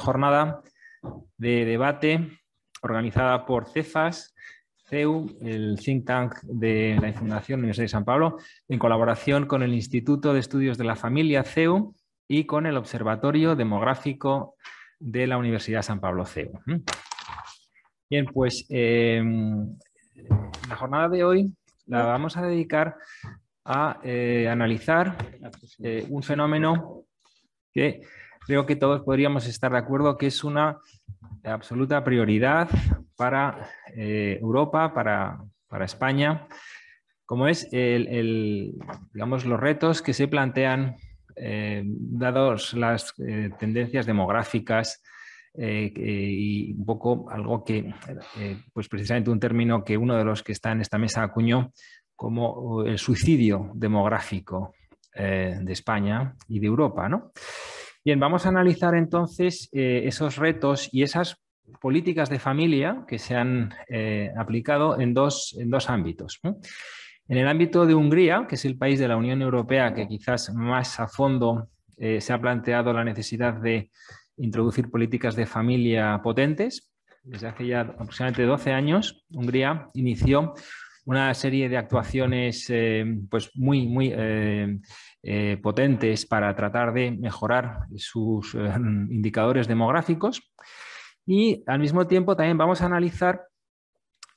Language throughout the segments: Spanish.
jornada de debate organizada por CEFAS, CEU, el think tank de la Fundación Universidad de San Pablo, en colaboración con el Instituto de Estudios de la Familia, CEU, y con el Observatorio Demográfico de la Universidad San Pablo, CEU. ¿Mm? Bien, pues em, la jornada de hoy la vamos a dedicar a eh, analizar eh, un fenómeno que creo que todos podríamos estar de acuerdo que es una absoluta prioridad para eh, Europa, para, España, como es el, digamos, los retos que se plantean eh, dados las eh, tendencias demográficas eh, y un poco algo que, pues precisamente un término que uno de los que está en esta mesa acuñó como el suicidio demográfico de España y de Europa, ¿no? Bien, vamos a analizar entonces eh, esos retos y esas políticas de familia que se han eh, aplicado en dos, en dos ámbitos. En el ámbito de Hungría, que es el país de la Unión Europea que quizás más a fondo eh, se ha planteado la necesidad de introducir políticas de familia potentes, desde hace ya aproximadamente 12 años, Hungría inició una serie de actuaciones pues muy, muy eh, potentes para tratar de mejorar sus eh, indicadores demográficos. Y al mismo tiempo también vamos a analizar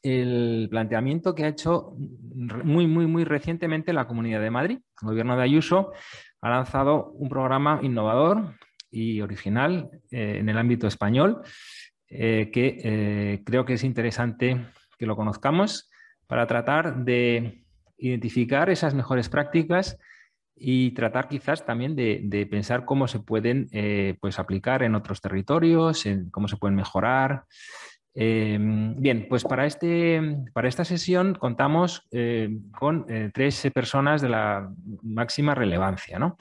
el planteamiento que ha hecho muy, muy, muy recientemente la Comunidad de Madrid. El gobierno de Ayuso ha lanzado un programa innovador y original eh, en el ámbito español que creo que es interesante que lo conozcamos para tratar de identificar esas mejores prácticas y tratar quizás también de, pensar cómo se pueden eh, pues aplicar en otros territorios, en cómo se pueden mejorar. Eh, bien, pues para, este, para, esta sesión contamos eh, con tres personas de la máxima relevancia, ¿no?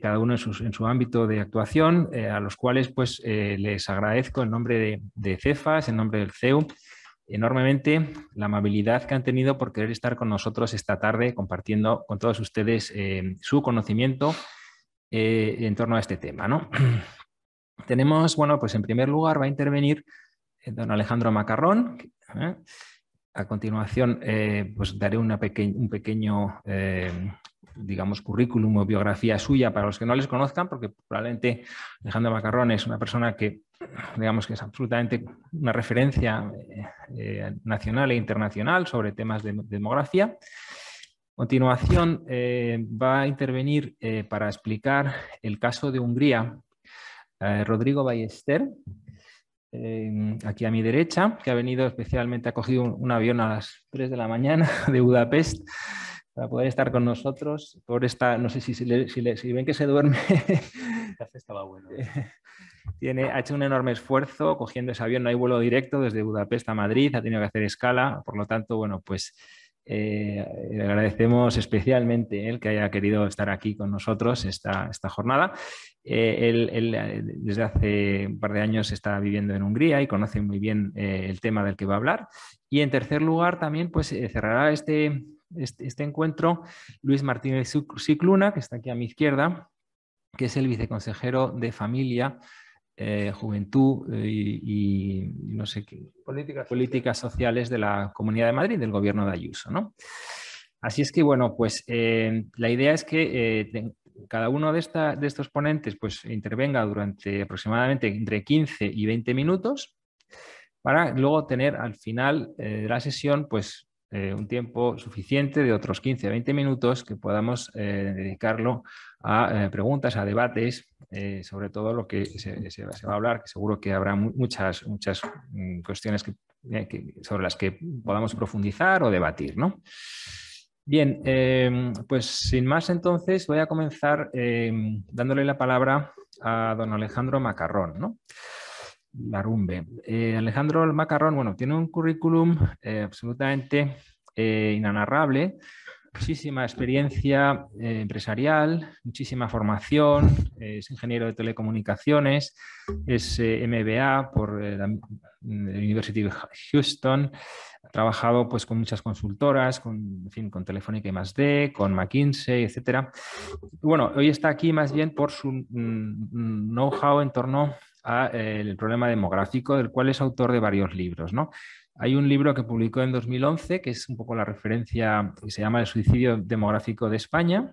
cada uno en, en, su ámbito de actuación, a los cuales pues, les agradezco en nombre de, de, CEFAS, en nombre del CEU, enormemente la amabilidad que han tenido por querer estar con nosotros esta tarde compartiendo con todos ustedes eh, su conocimiento eh, en torno a este tema. Tenemos, bueno, pues en primer lugar va a intervenir eh, don Alejandro Macarrón. A continuación, pues daré un pequeño digamos, currículum o biografía suya para los que no les conozcan, porque probablemente Alejandro Macarrón es una persona que, digamos, que es absolutamente una referencia eh, nacional e internacional sobre temas de demografía. A continuación, eh, va a intervenir eh, para explicar el caso de Hungría Rodrigo Ballester, aquí a mi derecha, que ha venido especialmente, ha cogido un, un, avión a las 3 de la mañana de Budapest para poder estar con nosotros. Por esta, no sé si, ven que se duerme. estaba bueno. ¿eh? Tiene, ha hecho un enorme esfuerzo cogiendo ese avión. No hay vuelo directo desde Budapest a Madrid, ha tenido que hacer escala. Por lo tanto, bueno, pues eh, le agradecemos especialmente el que haya querido estar aquí con nosotros esta, esta jornada. Eh, él, desde hace un par de años está viviendo en Hungría y conoce muy bien el tema del que va a hablar. Y en tercer lugar, también pues cerrará este, este, este, encuentro Luis Martínez Cicluna, que está aquí a mi izquierda, que es el viceconsejero de Familia, eh, Juventud eh, y, no sé qué. Políticas, sociales de la Comunidad de Madrid, del gobierno de Ayuso. Así es que, bueno, pues eh, la idea es que cada uno de, de, estos ponentes pues, intervenga durante aproximadamente entre 15 y 20 minutos para luego tener al final de la sesión pues, eh, un tiempo suficiente de otros 15, 20 minutos que podamos eh, dedicarlo a eh, preguntas, a debates, sobre todo lo que se, va a hablar, que seguro que habrá muchas, muchas mm, cuestiones sobre las que podamos profundizar o debatir. ¿no? Bien, em, pues sin más entonces voy a comenzar em, dándole la palabra a don Alejandro Macarrón. ¿no? La rumbe. Eh, Alejandro Macarrón, bueno, tiene un currículum eh, absolutamente eh, inanarrable, muchísima experiencia empresarial, muchísima formación, es ingeniero de telecomunicaciones, es MBA por la University of Houston, ha trabajado pues con muchas consultoras, con, fin, con Telefónica y más D, con McKinsey, etcétera. Bueno, hoy está aquí más bien por su mm, mm, know-how en torno eh, el problema demográfico, del cual es autor de varios libros. Hay un libro que publicó en 2011, que es un poco la referencia, que se llama El suicidio demográfico de España.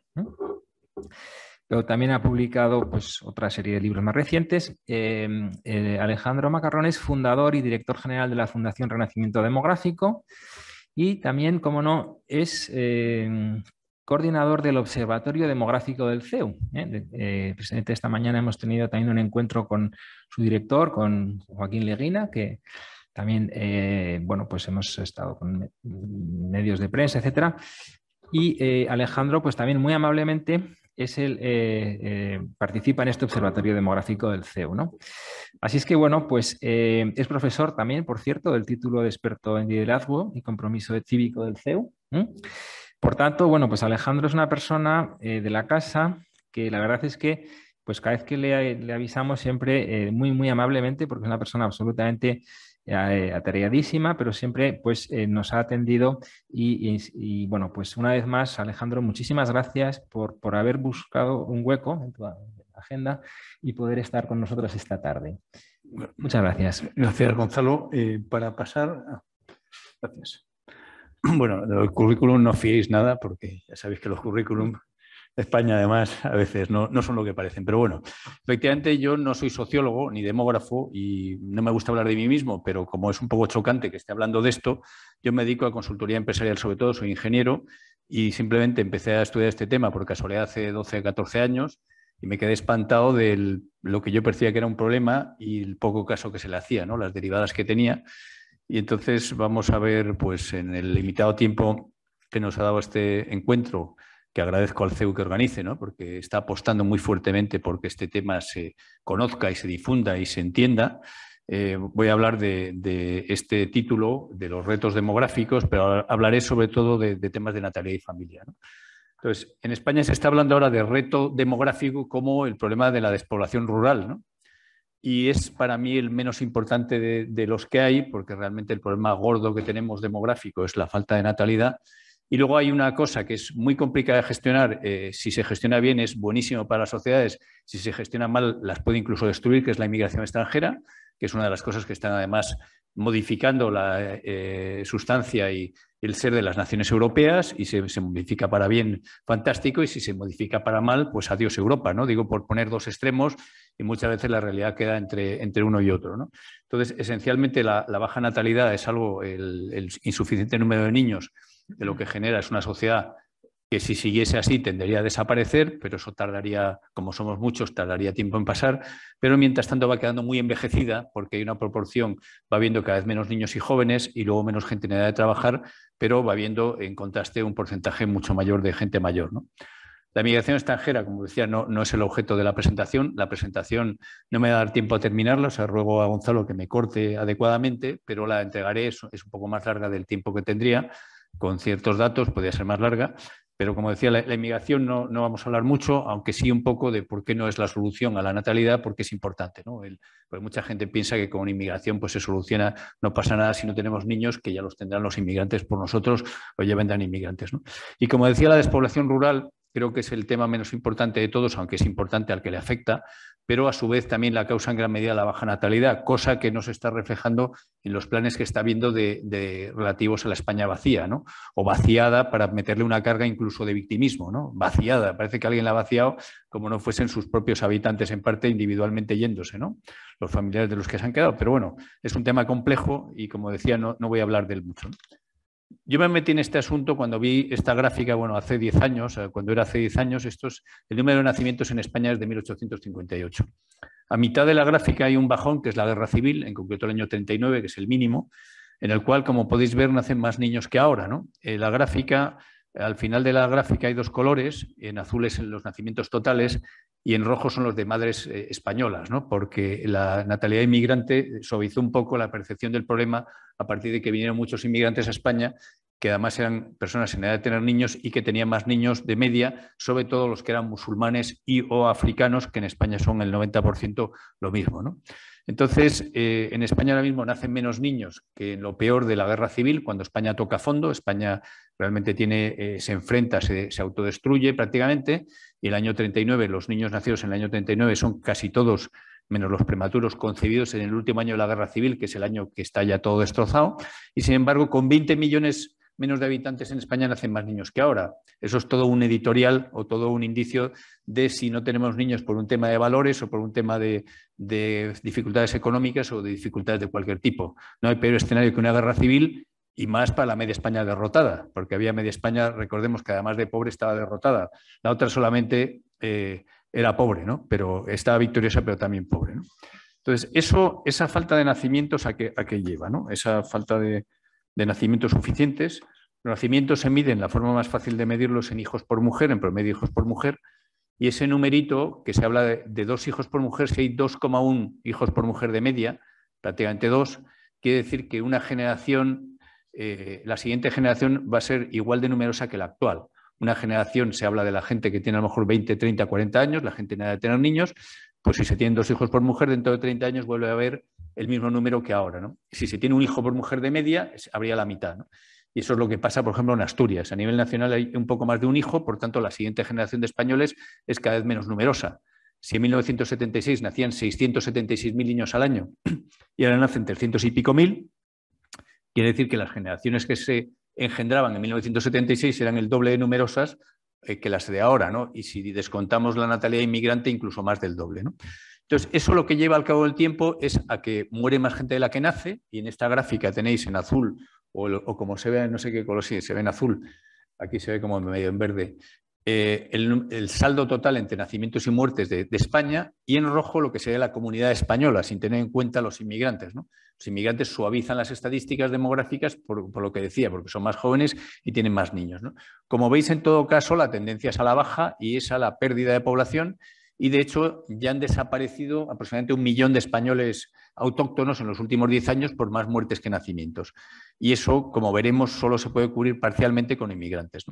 pero también ha publicado pues, otra serie de libros más recientes. Eh, eh, Alejandro Macarrón es fundador y director general de la Fundación Renacimiento Demográfico y también, como no, es coordinador del Observatorio Demográfico del CEU. ¿eh? eh esta mañana hemos tenido también un encuentro con su director, con Joaquín Leguina, que también, eh, bueno, pues hemos estado con medios de prensa, etc. Y eh, Alejandro, pues también muy amablemente es el, participa en este Observatorio Demográfico del CEU. Así es que, bueno, pues es profesor también, por cierto, del título de experto en liderazgo y compromiso cívico del CEU. Por tanto, bueno, pues Alejandro es una persona eh, de la casa que la verdad es que pues cada vez que le, avisamos siempre eh, muy, muy amablemente, porque es una persona absolutamente eh, atareadísima, pero siempre pues nos ha atendido y, bueno, pues una vez más, Alejandro, muchísimas gracias por, por haber buscado un hueco en tu agenda y poder estar con nosotros esta tarde. Muchas gracias. Gracias, Gonzalo. para pasar... Ah, gracias. bueno, el currículum no fiéis nada porque ya sabéis que los currículum mm. de España además a veces no, son lo que parecen. Pero bueno, efectivamente yo no soy sociólogo ni demógrafo y no me gusta hablar de mí mismo, pero como es un poco chocante que esté hablando de esto, yo me dedico a consultoría empresarial sobre todo, soy ingeniero y simplemente empecé a estudiar este tema por casualidad hace 12, 14 años y me quedé espantado de lo que yo percibía que era un problema y el poco caso que se le hacía, ¿no? las derivadas que tenía. Y entonces vamos a ver, pues en el limitado tiempo que nos ha dado este encuentro, que agradezco al CEU que organice, ¿no? porque está apostando muy fuertemente porque este tema se conozca y se difunda y se entienda. Eh, voy a hablar de, este título, de los retos demográficos, pero hablaré sobre todo de, temas de natalidad y familia. Entonces, en España se está hablando ahora de reto demográfico como el problema de la despoblación rural, ¿no? y es para mí el menos importante de, los que hay, porque realmente el problema gordo que tenemos demográfico es la falta de natalidad. Y luego hay una cosa que es muy complicada de gestionar, eh, si se gestiona bien es buenísimo para las sociedades, si se gestiona mal las puede incluso destruir, que es la inmigración extranjera, que es una de las cosas que están además modificando la eh, sustancia y, el ser de las naciones europeas y se, se, modifica para bien, fantástico, y si se modifica para mal, pues adiós Europa, ¿no? Digo, por poner dos extremos y muchas veces la realidad queda entre, entre uno y otro, ¿no? Entonces, esencialmente la, baja natalidad es algo, el, insuficiente número de niños de lo que genera es una sociedad que si siguiese así tendría a desaparecer, pero eso tardaría, como somos muchos, tardaría tiempo en pasar, pero mientras tanto va quedando muy envejecida porque hay una proporción, va viendo cada vez menos niños y jóvenes y luego menos gente en edad de trabajar, pero va viendo en contraste un porcentaje mucho mayor de gente mayor. La migración extranjera, como decía, no, no, es el objeto de la presentación. La presentación no me va a dar tiempo a terminarla, o sea, ruego a Gonzalo que me corte adecuadamente, pero la entregaré, es un poco más larga del tiempo que tendría, con ciertos datos, podría ser más larga. Pero como decía, la, inmigración no, vamos a hablar mucho, aunque sí un poco de por qué no es la solución a la natalidad, porque es importante. Pues mucha gente piensa que con inmigración pues se soluciona, no pasa nada si no tenemos niños, que ya los tendrán los inmigrantes por nosotros o ya vendrán inmigrantes. Y como decía, la despoblación rural creo que es el tema menos importante de todos, aunque es importante al que le afecta, pero a su vez también la causa en gran medida la baja natalidad, cosa que no se está reflejando en los planes que está viendo de, relativos a la España vacía, ¿no? O vaciada para meterle una carga incluso de victimismo, ¿no? Vaciada, parece que alguien la ha vaciado como no fuesen sus propios habitantes en parte individualmente yéndose, ¿no? Los familiares de los que se han quedado, pero bueno, es un tema complejo y como decía, no, voy a hablar del mucho yo me metí en este asunto cuando vi esta gráfica, bueno, hace 10 años, eh, cuando era hace 10 años, el número de nacimientos en España es de 1858. A mitad de la gráfica hay un bajón, que es la guerra civil, en concreto el año 39, que es el mínimo, en el cual, como podéis ver, nacen más niños que ahora. ¿no? Eh, la gráfica al final de la gráfica hay dos colores, en azules es los nacimientos totales y en rojo son los de madres eh, españolas, ¿no? porque la natalidad inmigrante eh, suavizó un poco la percepción del problema a partir de que vinieron muchos inmigrantes a España, que además eran personas en edad de tener niños y que tenían más niños de media, sobre todo los que eran musulmanes y o africanos, que en España son el 90% lo mismo. ¿no? Entonces, eh, en España ahora mismo nacen menos niños que en lo peor de la guerra civil, cuando España toca fondo, España realmente tiene, eh, se enfrenta, se, se, autodestruye prácticamente, y el año 39, los niños nacidos en el año 39 son casi todos, menos los prematuros, concebidos en el último año de la guerra civil, que es el año que está ya todo destrozado, y sin embargo, con 20 millones menos de habitantes en España nacen más niños que ahora. Eso es todo un editorial o todo un indicio de si no tenemos niños por un tema de valores o por un tema de, dificultades económicas o de dificultades de cualquier tipo. No hay peor escenario que una guerra civil y más para la media España derrotada, porque había media España, recordemos que además de pobre estaba derrotada. La otra solamente eh, era pobre, ¿no? Pero estaba victoriosa, pero también pobre, Entonces, eso, esa falta de nacimientos a qué, a qué lleva, ¿no? Esa falta de, de nacimientos suficientes. Los nacimientos se miden, la forma más fácil de medirlos en hijos por mujer, en promedio hijos por mujer, y ese numerito que se habla de, dos hijos por mujer, si hay 2,1 hijos por mujer de media, prácticamente dos, quiere decir que una generación, eh, la siguiente generación va a ser igual de numerosa que la actual. Una generación, se habla de la gente que tiene a lo mejor 20, 30, 40 años, la gente nada de tener niños, pues si se tienen dos hijos por mujer, dentro de 30 años vuelve a haber el mismo número que ahora. ¿no? Si se tiene un hijo por mujer de media, habría la mitad. ¿no? Y eso es lo que pasa, por ejemplo, en Asturias. A nivel nacional hay un poco más de un hijo, por tanto, la siguiente generación de españoles es cada vez menos numerosa. Si en 1976 nacían 676.000 niños al año y ahora nacen 300 y pico mil, quiere decir que las generaciones que se engendraban en 1976 eran el doble de numerosas eh, que las de ahora, ¿no? Y si descontamos la natalidad inmigrante, incluso más del doble, ¿no? Entonces, eso lo que lleva al cabo del tiempo es a que muere más gente de la que nace, y en esta gráfica tenéis en azul, o, como se ve, no sé qué color, sí, se ve en azul, aquí se ve como medio en verde, eh, el, saldo total entre nacimientos y muertes de, España y en rojo lo que sería la comunidad española, sin tener en cuenta los inmigrantes. Los inmigrantes suavizan las estadísticas demográficas por, lo que decía, porque son más jóvenes y tienen más niños. Como veis, en todo caso, la tendencia es a la baja y es a la pérdida de población y de hecho ya han desaparecido aproximadamente un millón de españoles autóctonos en los últimos 10 años por más muertes que nacimientos. Y eso, como veremos, solo se puede cubrir parcialmente con inmigrantes.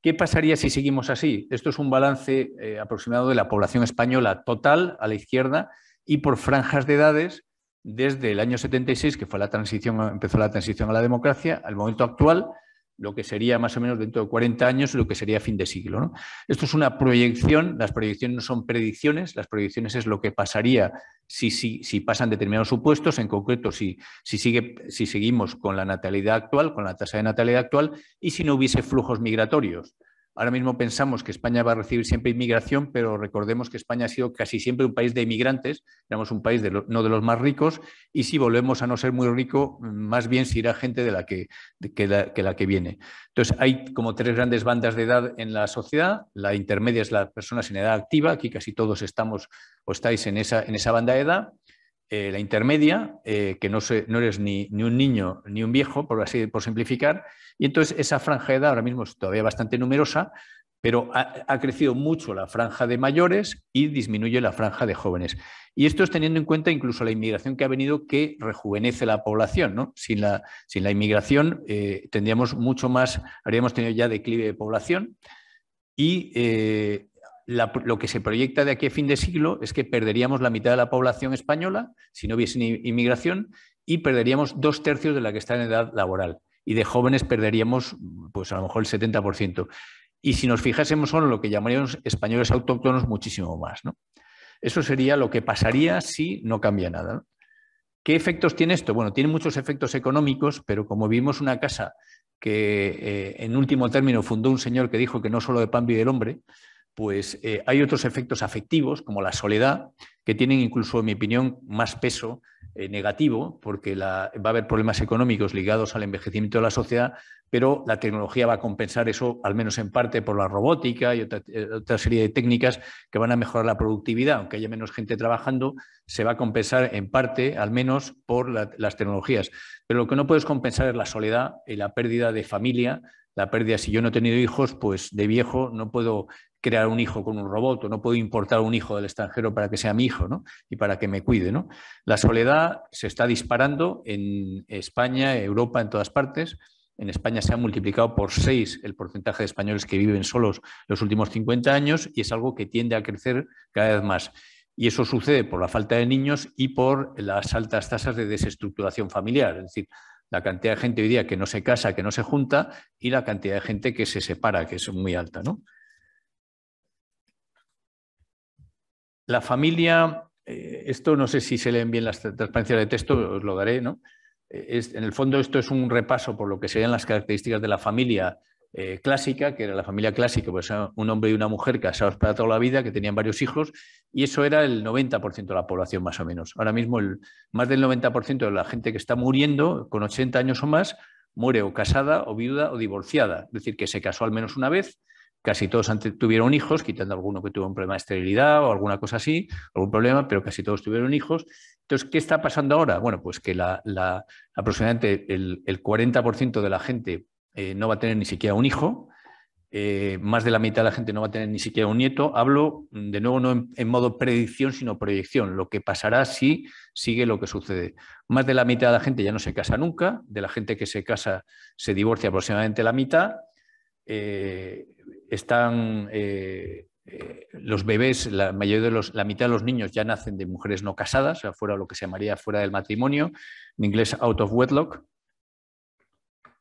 ¿Qué pasaría si seguimos así? Esto es un balance eh, aproximado de la población española total a la izquierda y por franjas de edades desde el año 76, que fue la transición, empezó la transición a la democracia, al momento actual, lo que sería más o menos dentro de 40 años lo que sería fin de siglo. Esto es una proyección, las proyecciones no son predicciones, las proyecciones es lo que pasaría si, pasan determinados supuestos, en concreto si, si, sigue, si seguimos con la natalidad actual, con la tasa de natalidad actual y si no hubiese flujos migratorios. Ahora mismo pensamos que España va a recibir siempre inmigración, pero recordemos que España ha sido casi siempre un país de inmigrantes, éramos un país de no de los más ricos, y si volvemos a no ser muy rico, más bien se irá gente de la que, de, viene. Entonces, hay como tres grandes bandas de edad en la sociedad. La intermedia es la persona en edad activa, aquí casi todos estamos o estáis en esa, en esa banda de edad. Eh, la intermedia, eh, que no, eres ni, un niño ni un viejo, por así por simplificar, y entonces esa franja de edad ahora mismo es todavía bastante numerosa, pero ha, crecido mucho la franja de mayores y disminuye la franja de jóvenes. Y esto es teniendo en cuenta incluso la inmigración que ha venido que rejuvenece la población. ¿no? Sin, la, la inmigración eh, tendríamos mucho más, habríamos tenido ya declive de población y lo que se proyecta de aquí a fin de siglo es que perderíamos la mitad de la población española si no hubiese inmigración y perderíamos dos tercios de la que está en edad laboral. Y de jóvenes perderíamos, pues a lo mejor el 70%. Y si nos fijásemos solo en lo que llamaríamos españoles autóctonos, muchísimo más. ¿no? Eso sería lo que pasaría si no cambia nada. ¿Qué efectos tiene esto? Bueno, tiene muchos efectos económicos, pero como vimos una casa que eh, en último término fundó un señor que dijo que no solo de pan vive el hombre, pues eh, hay otros efectos afectivos, como la soledad, que tienen incluso, en mi opinión, más peso eh, negativo, porque va a haber problemas económicos ligados al envejecimiento de la sociedad, pero la tecnología va a compensar eso, al menos en parte, por la robótica y otra, eh, serie de técnicas que van a mejorar la productividad. Aunque haya menos gente trabajando, se va a compensar en parte, al menos, por las tecnologías. Pero lo que no puedes compensar es la soledad y la pérdida de familia, la pérdida, si yo no he tenido hijos, pues de viejo no puedo crear un hijo con un robot o no puedo importar un hijo del extranjero para que sea mi hijo ¿no? y para que me cuide. ¿no? La soledad se está disparando en España, Europa, en todas partes. En España se ha multiplicado por seis el porcentaje de españoles que viven solos los últimos 50 años y es algo que tiende a crecer cada vez más. Y eso sucede por la falta de niños y por las altas tasas de desestructuración familiar. Es decir, la cantidad de gente hoy día que no se casa, que no se junta y la cantidad de gente que se separa, que es muy alta. ¿no? La familia, eh, esto no sé si se leen bien las transparencias de texto, os lo daré, ¿no? Eh, en el fondo esto es un repaso por lo que serían las características de la familia eh, clásica, que era la familia clásica, pues ah, un hombre y una mujer casados para toda la vida, que tenían varios hijos, y eso era el 90% de la población más o menos. Ahora mismo el, más del 90% de la gente que está muriendo con 80 años o más muere o casada o viuda o divorciada, es decir, que se casó al menos una vez Casi todos antes tuvieron hijos, quitando alguno que tuvo un problema de esterilidad o alguna cosa así, algún problema, pero casi todos tuvieron hijos. Entonces, ¿qué está pasando ahora? Bueno, pues que aproximadamente el, 40% de la gente eh, no va a tener ni siquiera un hijo, eh, más de la mitad de la gente no va a tener ni siquiera un nieto. Hablo mm, de nuevo no en, modo predicción, sino proyección, lo que pasará si sigue lo que sucede. Más de la mitad de la gente ya no se casa nunca, de la gente que se casa se divorcia aproximadamente la mitad eh, están eh, eh, los bebés, la mayoría de los, la mitad de los niños ya nacen de mujeres no casadas, o sea, fuera lo que se llamaría fuera del matrimonio, en inglés out of wedlock.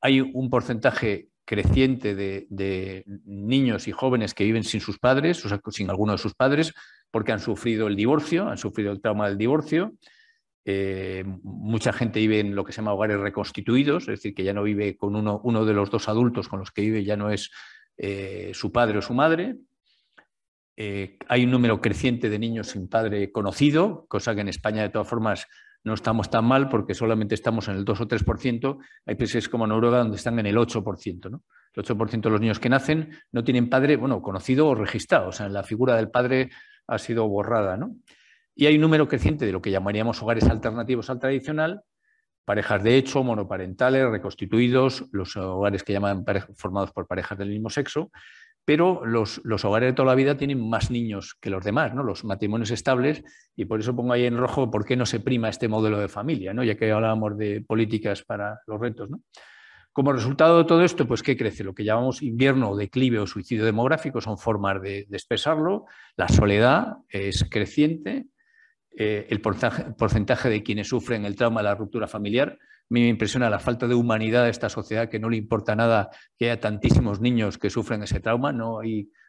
Hay un porcentaje creciente de, de, niños y jóvenes que viven sin sus padres, o sea, sin alguno de sus padres, porque han sufrido el divorcio, han sufrido el trauma del divorcio. Eh, mucha gente vive en lo que se llama hogares reconstituidos, es decir, que ya no vive con uno, uno de los dos adultos con los que vive, ya no es eh, su padre o su madre. Eh, hay un número creciente de niños sin padre conocido, cosa que en España de todas formas no estamos tan mal porque solamente estamos en el 2 o 3%. Hay países como Noruega donde están en el 8%. El 8% de los niños que nacen no tienen padre, bueno, conocido o registrado. O sea, la figura del padre ha sido borrada. ¿no? Y hay un número creciente de lo que llamaríamos hogares alternativos al tradicional, parejas de hecho, monoparentales, reconstituidos, los hogares que llaman formados por parejas del mismo sexo, pero los, hogares de toda la vida tienen más niños que los demás, ¿no? los matrimonios estables, y por eso pongo ahí en rojo por qué no se prima este modelo de familia, ¿no? ya que hablábamos de políticas para los retos. Como resultado de todo esto, pues ¿qué crece? Lo que llamamos invierno declive o suicidio demográfico son formas de, de expresarlo, la soledad es creciente, eh, el porcentaje, de quienes sufren el trauma de la ruptura familiar. A mí me impresiona la falta de humanidad de esta sociedad que no le importa nada que haya tantísimos niños que sufren ese trauma. No,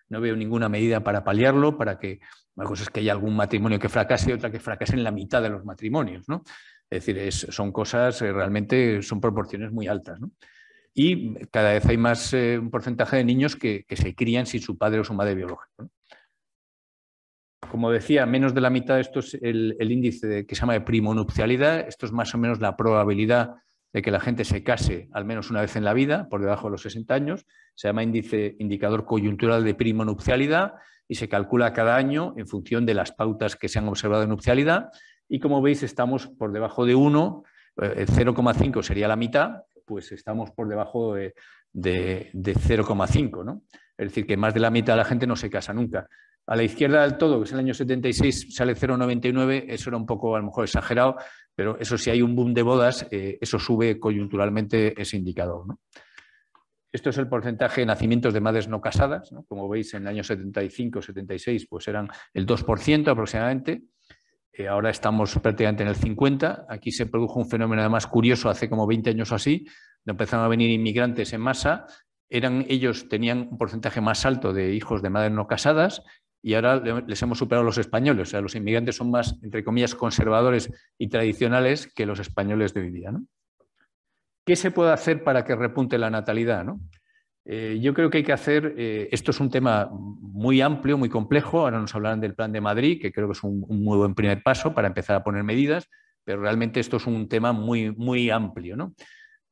no veo ninguna medida para paliarlo, para que, cosa es que haya algún matrimonio que fracase y otra que fracase en la mitad de los matrimonios. Es decir, son cosas eh, realmente, son proporciones muy altas. Y cada vez hay más eh, un porcentaje de niños que, se crían sin su padre o su madre biológica. Como decía, menos de la mitad, esto es el, índice que se llama de primonupcialidad, esto es más o menos la probabilidad de que la gente se case al menos una vez en la vida, por debajo de los 60 años, se llama índice indicador coyuntural de primonupcialidad y se calcula cada año en función de las pautas que se han observado en nupcialidad y como veis estamos por debajo de 1, 0,5 eh, sería la mitad, pues estamos por debajo de, de 0,5, ¿no? Es decir, que más de la mitad de la gente no se casa nunca. A la izquierda del todo, que es el año 76, sale 0,99, eso era un poco a lo mejor exagerado, pero eso si hay un boom de bodas, eh, eso sube coyunturalmente ese indicador. Esto es el porcentaje de nacimientos de madres no casadas. Como veis, en el año 75, 76, pues eran el 2% aproximadamente. Eh, ahora estamos prácticamente en el 50%. Aquí se produjo un fenómeno además curioso hace como 20 años o así. Empezaron a venir inmigrantes en masa. Eran, ellos tenían un porcentaje más alto de hijos de madres no casadas y ahora les hemos superado los españoles. O sea, los inmigrantes son más, entre comillas, conservadores y tradicionales que los españoles de hoy día. ¿no? ¿Qué se puede hacer para que repunte la natalidad? ¿no? Eh, yo creo que hay que hacer, eh, esto es un tema muy amplio, muy complejo, ahora nos hablarán del plan de Madrid, que creo que es un, un, muy buen primer paso para empezar a poner medidas, pero realmente esto es un tema muy, muy amplio. ¿no?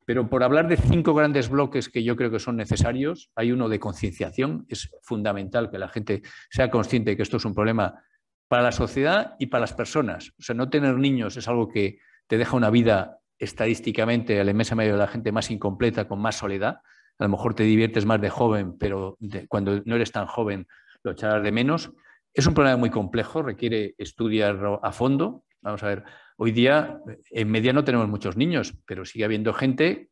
Pero por hablar de cinco grandes bloques que yo creo que son necesarios, hay uno de concienciación. Es fundamental que la gente sea consciente de que esto es un problema para la sociedad y para las personas. O sea, no tener niños es algo que te deja una vida estadísticamente a la inmensa mayoría de la gente más incompleta, con más soledad. A lo mejor te diviertes más de joven, pero cuando no eres tan joven lo echarás de menos. Es un problema muy complejo, requiere estudiarlo a fondo. Vamos a ver, Hoy día, en media no tenemos muchos niños, pero sigue habiendo gente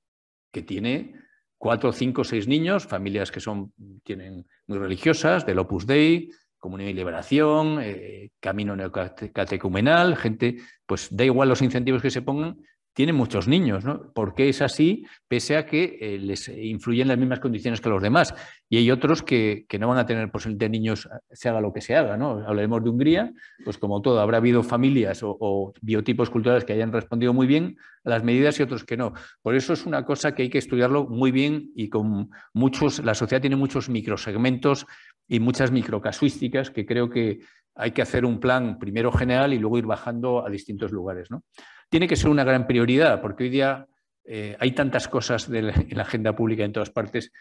que tiene cuatro, cinco, seis niños, familias que son tienen muy religiosas, del Opus Dei, Comunidad y Liberación, eh, Camino Neocatecumenal, gente, pues da igual los incentivos que se pongan, tienen muchos niños, ¿no? ¿Por qué es así? Pese a que eh, les influyen las mismas condiciones que los demás. Y hay otros que, no van a tener pues, de niños, eh, se haga lo que se haga, ¿no? Hablaremos de Hungría, pues como todo, habrá habido familias o, o biotipos culturales que hayan respondido muy bien a las medidas y otros que no. Por eso es una cosa que hay que estudiarlo muy bien y con muchos, la sociedad tiene muchos microsegmentos y muchas microcasuísticas que creo que hay que hacer un plan primero general y luego ir bajando a distintos lugares, ¿no? tiene que ser una gran prioridad, porque hoy día eh, hay tantas cosas en la agenda pública en todas partes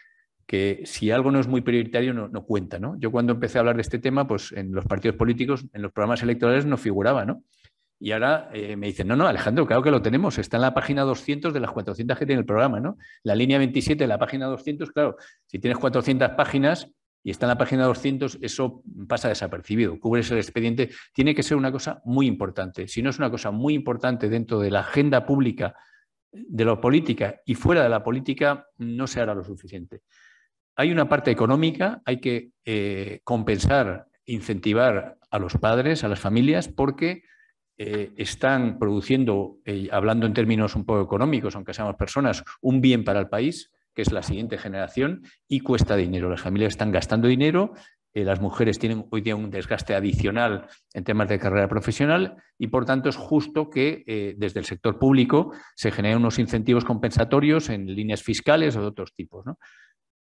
que si algo no es muy prioritario no, cuenta. ¿no? Yo cuando empecé a hablar de este tema, pues en los partidos políticos, en los programas electorales no figuraba, ¿no? Y ahora eh, me dicen, no, no, Alejandro, claro que lo tenemos, está en la página 200 de las 400 que tiene el programa, ¿no? La línea 27 de la página 200, claro, si tienes 400 páginas, y está en la página 200, eso pasa desapercibido. Cubres el expediente. Tiene que ser una cosa muy importante. Si no es una cosa muy importante dentro de la agenda pública, de la política y fuera de la política, no se hará lo suficiente. Hay una parte económica, hay que eh, compensar, incentivar a los padres, a las familias, porque eh, están produciendo, eh, hablando en términos un poco económicos, aunque seamos personas, un bien para el país es la siguiente generación, y cuesta dinero. Las familias están gastando dinero, eh, las mujeres tienen hoy día un desgaste adicional en temas de carrera profesional y, por tanto, es justo que eh, desde el sector público se generen unos incentivos compensatorios en líneas fiscales o de otros tipos.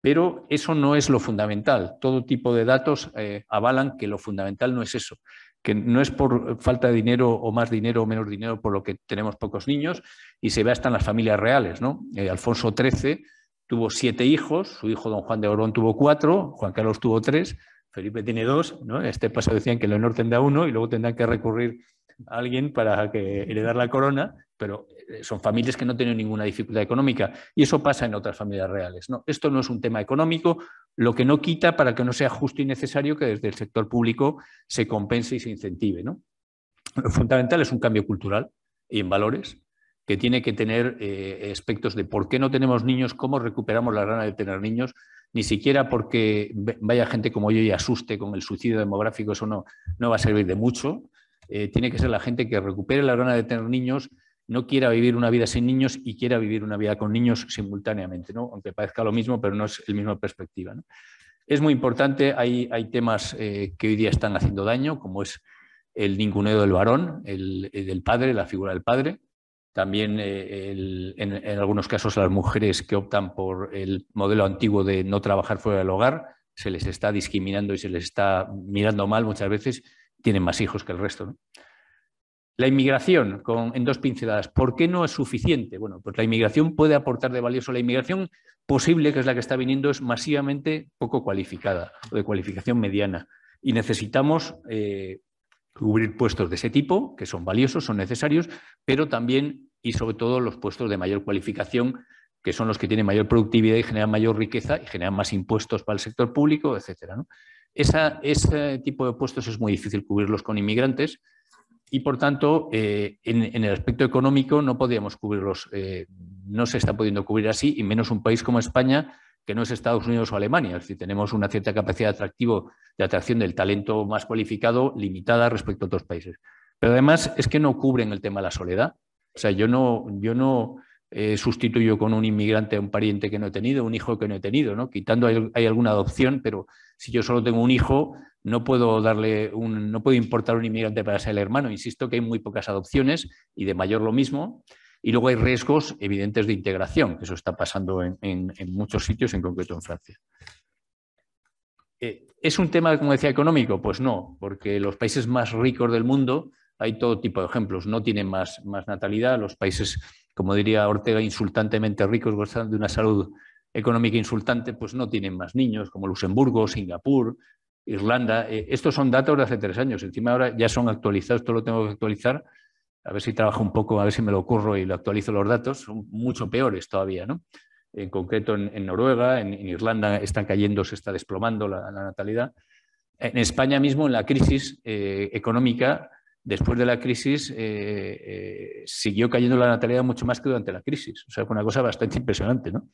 Pero eso no es lo fundamental. Todo tipo de datos eh, avalan que lo fundamental no es eso, que no es por falta de dinero o más dinero o menos dinero por lo que tenemos pocos niños y se ve hasta en las familias reales. ¿no? Alfonso XIII tuvo siete hijos, su hijo don Juan de Orón tuvo cuatro, Juan Carlos tuvo tres, Felipe tiene dos, ¿no? este paso decían que Leonor tendrá uno y luego tendrán que recurrir a alguien para que heredar la corona, pero eh, son familias que no tienen ninguna dificultad económica y eso pasa en otras familias reales. ¿no? Esto no es un tema económico, lo que no quita para que no sea justo y necesario que desde el sector público se compense y se incentive. Lo fundamental es un cambio cultural y en valores que tiene que tener eh, aspectos de por qué no tenemos niños, cómo recuperamos la gana de tener niños, ni siquiera porque vaya gente como yo y asuste con el suicidio demográfico, eso no, no va a servir de mucho. Eh, tiene que ser la gente que recupere la gana de tener niños, no quiera vivir una vida sin niños y quiera vivir una vida con niños simultáneamente, ¿no? aunque parezca lo mismo, pero no es la misma perspectiva. Es muy importante, hay, hay temas eh, que hoy día están haciendo daño, como es el ninguneo del varón, el del padre, la figura del padre, también eh, en, algunos casos las mujeres que optan por el modelo antiguo de no trabajar fuera del hogar, se les está discriminando y se les está mirando mal muchas veces, tienen más hijos que el resto. La inmigración, en dos pinceladas, ¿por qué no es suficiente? Bueno, pues la inmigración puede aportar de valioso. La inmigración posible, que es la que está viniendo, es masivamente poco cualificada o de cualificación mediana. Y necesitamos eh, cubrir puestos de ese tipo, que son valiosos, son necesarios, pero también y sobre todo los puestos de mayor cualificación, que son los que tienen mayor productividad y generan mayor riqueza y generan más impuestos para el sector público, etc. ese tipo de puestos es muy difícil cubrirlos con inmigrantes y, por tanto, eh, en, el aspecto económico no podíamos cubrirlos, eh, no se está pudiendo cubrir así, y menos un país como España, que no es Estados Unidos o Alemania. si tenemos una cierta capacidad de, atractivo, de atracción del talento más cualificado limitada respecto a otros países. Pero además es que no cubren el tema de la soledad. O sea, yo no, yo no eh, sustituyo con un inmigrante a un pariente que no he tenido, un hijo que no he tenido, ¿no? Quitando hay, alguna adopción, pero si yo solo tengo un hijo, no puedo darle un, no puedo importar un inmigrante para ser el hermano. Insisto que hay muy pocas adopciones y de mayor lo mismo. Y luego hay riesgos evidentes de integración, que eso está pasando en, muchos sitios, en concreto en Francia. Eh, ¿Es un tema, como decía, económico? Pues no, porque los países más ricos del mundo, hay todo tipo de ejemplos, no tienen más, más natalidad, los países, como diría Ortega, insultantemente ricos, gozan de una salud económica insultante, pues no tienen más niños, como Luxemburgo, Singapur, Irlanda. Eh, estos son datos de hace tres años, encima ahora ya son actualizados, esto lo tengo que actualizar a ver si trabajo un poco, a ver si me lo ocurro y lo actualizo los datos, son mucho peores todavía, ¿no? En concreto en, Noruega, en, Irlanda están cayendo, se está desplomando la, natalidad. En España mismo, en la crisis eh, económica, después de la crisis, eh, eh, siguió cayendo la natalidad mucho más que durante la crisis. O sea, fue una cosa bastante impresionante, ¿no?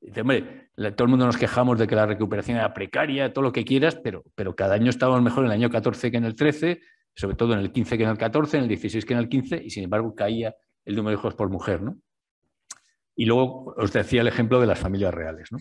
Dice, hombre, todo el mundo nos quejamos de que la recuperación era precaria, todo lo que quieras, pero, pero cada año estábamos mejor en el año 14 que en el 13, sobre todo en el 15 que en el 14, en el 16 que en el 15, y sin embargo caía el número de hijos por mujer. ¿no? Y luego os decía el ejemplo de las familias reales. ¿no?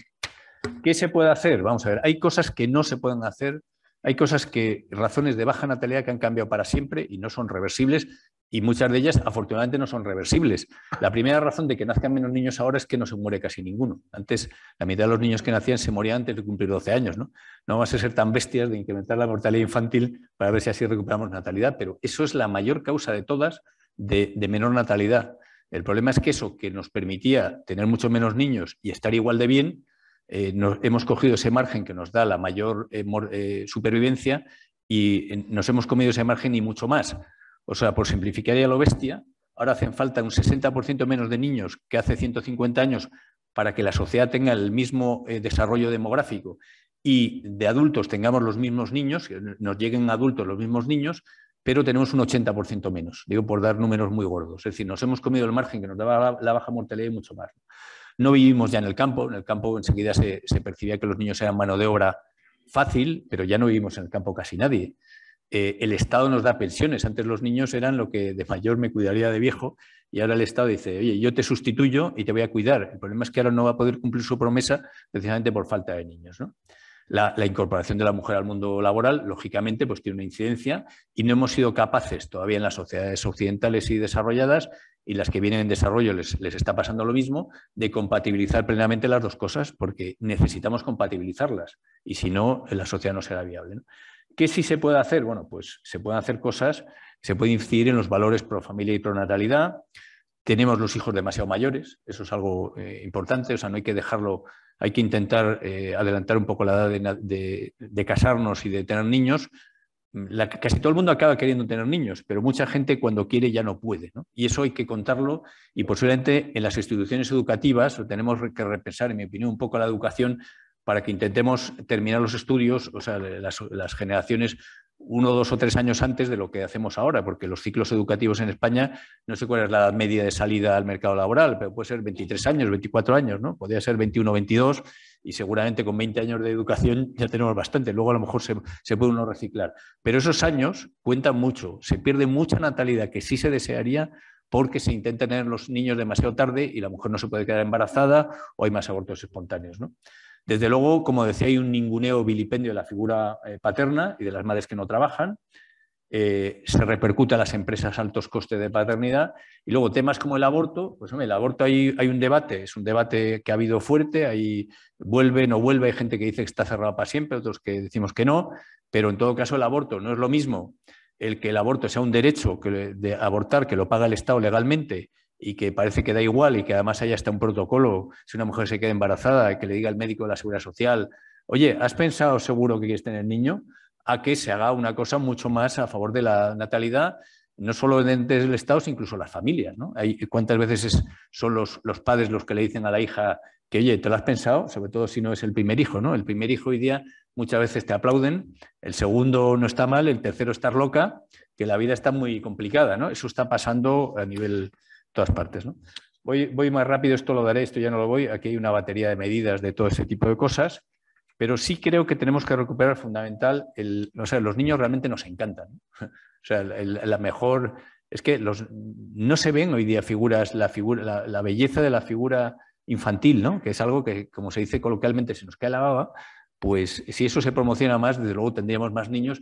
¿Qué se puede hacer? Vamos a ver, hay cosas que no se pueden hacer, hay cosas que, razones de baja natalidad que han cambiado para siempre y no son reversibles, y muchas de ellas, afortunadamente, no son reversibles. La primera razón de que nazcan menos niños ahora es que no se muere casi ninguno. Antes, la mitad de los niños que nacían se morían antes de cumplir 12 años. No, no a ser tan bestias de incrementar la mortalidad infantil para ver si así recuperamos natalidad, pero eso es la mayor causa de todas de, menor natalidad. El problema es que eso que nos permitía tener mucho menos niños y estar igual de bien, eh, hemos cogido ese margen que nos da la mayor eh, eh, supervivencia y nos hemos comido ese margen y mucho más. O sea, por simplificar ya lo bestia, ahora hacen falta un 60% menos de niños que hace 150 años para que la sociedad tenga el mismo eh, desarrollo demográfico y de adultos tengamos los mismos niños, que nos lleguen adultos los mismos niños, pero tenemos un 80% menos, digo por dar números muy gordos. Es decir, nos hemos comido el margen que nos daba la, baja mortalidad y mucho más. No vivimos ya en el campo, en el campo enseguida se percibía que los niños eran mano de obra fácil, pero ya no vivimos en el campo casi nadie. Eh, el Estado nos da pensiones. Antes los niños eran lo que de mayor me cuidaría de viejo y ahora el Estado dice, oye, yo te sustituyo y te voy a cuidar. El problema es que ahora no va a poder cumplir su promesa precisamente por falta de niños. La, incorporación de la mujer al mundo laboral, lógicamente, pues tiene una incidencia y no hemos sido capaces todavía en las sociedades occidentales y desarrolladas y las que vienen en desarrollo les, les está pasando lo mismo, de compatibilizar plenamente las dos cosas porque necesitamos compatibilizarlas y si no, la sociedad no será viable. ¿Qué sí se puede hacer? Bueno, pues se pueden hacer cosas, se puede incidir en los valores pro familia y pro natalidad. Tenemos los hijos demasiado mayores, eso es algo eh, importante, o sea, no hay que dejarlo, hay que intentar eh, adelantar un poco la edad de, casarnos y de tener niños. casi todo el mundo acaba queriendo tener niños, pero mucha gente cuando quiere ya no puede, Y eso hay que contarlo y posiblemente en las instituciones educativas tenemos que repensar, en mi opinión, un poco la educación para que intentemos terminar los estudios, o sea, las, generaciones uno, dos o tres años antes de lo que hacemos ahora, porque los ciclos educativos en España, no sé cuál es la media de salida al mercado laboral, pero puede ser 23 años, 24 años, ¿no? Podría ser 21, 22 y seguramente con 20 años de educación ya tenemos bastante. Luego a lo mejor se, puede uno reciclar. Pero esos años cuentan mucho, se pierde mucha natalidad que sí se desearía porque se intenta tener los niños demasiado tarde y la mujer no se puede quedar embarazada o hay más abortos espontáneos, ¿no? Desde luego, como decía, hay un ninguneo vilipendio de la figura eh, paterna y de las madres que no trabajan. Eh, se repercute a las empresas altos costes de paternidad. Y luego temas como el aborto, pues hombre, el aborto hay, hay un debate, es un debate que ha habido fuerte, ahí vuelve, no vuelve, hay gente que dice que está cerrado para siempre, otros que decimos que no, pero en todo caso el aborto no es lo mismo el que el aborto sea un derecho de abortar que lo paga el Estado legalmente y que parece que da igual y que además haya hasta un protocolo, si una mujer se queda embarazada, que le diga al médico de la seguridad social, oye, ¿has pensado seguro que quieres tener niño? A que se haga una cosa mucho más a favor de la natalidad, no solo desde el Estado, sino incluso las familias. ¿no? ¿Cuántas veces son los, los, padres los que le dicen a la hija que, oye, ¿te lo has pensado? Sobre todo si no es el primer hijo, ¿no? El primer hijo hoy día muchas veces te aplauden, el segundo no está mal, el tercero está loca, que la vida está muy complicada, ¿no? Eso está pasando a nivel todas partes. Voy, más rápido, esto lo daré, esto ya no lo voy. Aquí hay una batería de medidas de todo ese tipo de cosas, pero sí creo que tenemos que recuperar fundamental, el, o sea, los niños realmente nos encantan. O sea, la mejor, es que los, no se ven hoy día figuras, la, figura, la, belleza de la figura infantil, ¿no? que es algo que, como se dice coloquialmente, se nos cae la baba, pues si eso se promociona más, desde luego tendríamos más niños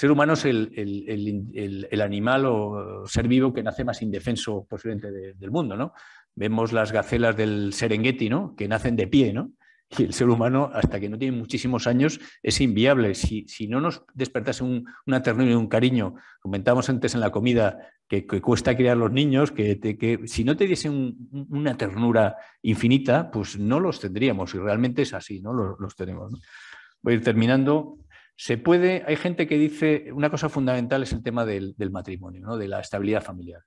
ser humano es el, animal o ser vivo que nace más indefenso posiblemente del mundo, ¿no? Vemos las gacelas del Serengeti, ¿no? Que nacen de pie, ¿no? Y el ser humano, hasta que no tiene muchísimos años, es inviable. Si, no nos despertase una ternura y un cariño, Comentamos antes en la comida que, cuesta criar los niños, que, si no te diesen una ternura infinita, pues no los tendríamos. Y realmente es así, ¿no? Los, tenemos. Voy a ir terminando. Se puede, hay gente que dice, una cosa fundamental es el tema del, matrimonio, ¿no? de la estabilidad familiar.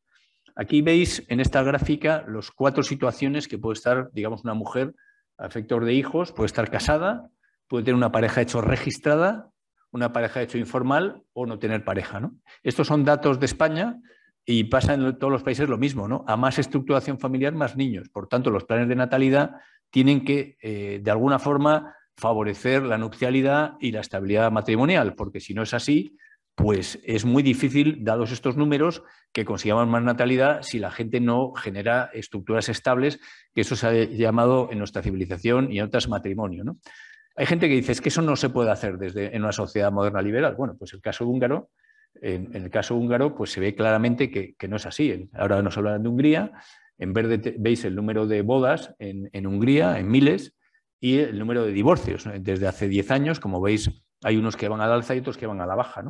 Aquí veis en esta gráfica las cuatro situaciones que puede estar, digamos, una mujer a efectos de hijos, puede estar casada, puede tener una pareja hecho registrada, una pareja hecho informal o no tener pareja. ¿no? Estos son datos de España y pasa en todos los países lo mismo, ¿no? A más estructuración familiar, más niños. Por tanto, los planes de natalidad tienen que, eh, de alguna forma, favorecer la nupcialidad y la estabilidad matrimonial, porque si no es así, pues es muy difícil, dados estos números, que consigamos más natalidad si la gente no genera estructuras estables, que eso se ha llamado en nuestra civilización y en otras matrimonio. Hay gente que dice, es que eso no se puede hacer desde, en una sociedad moderna liberal. Bueno, pues el caso húngaro, en, el caso húngaro, pues se ve claramente que, no es así. Ahora nos hablan de Hungría, en verde veis el número de bodas en Hungría, en miles, y el número de divorcios. Desde hace 10 años, como veis, hay unos que van al alza y otros que van a la baja.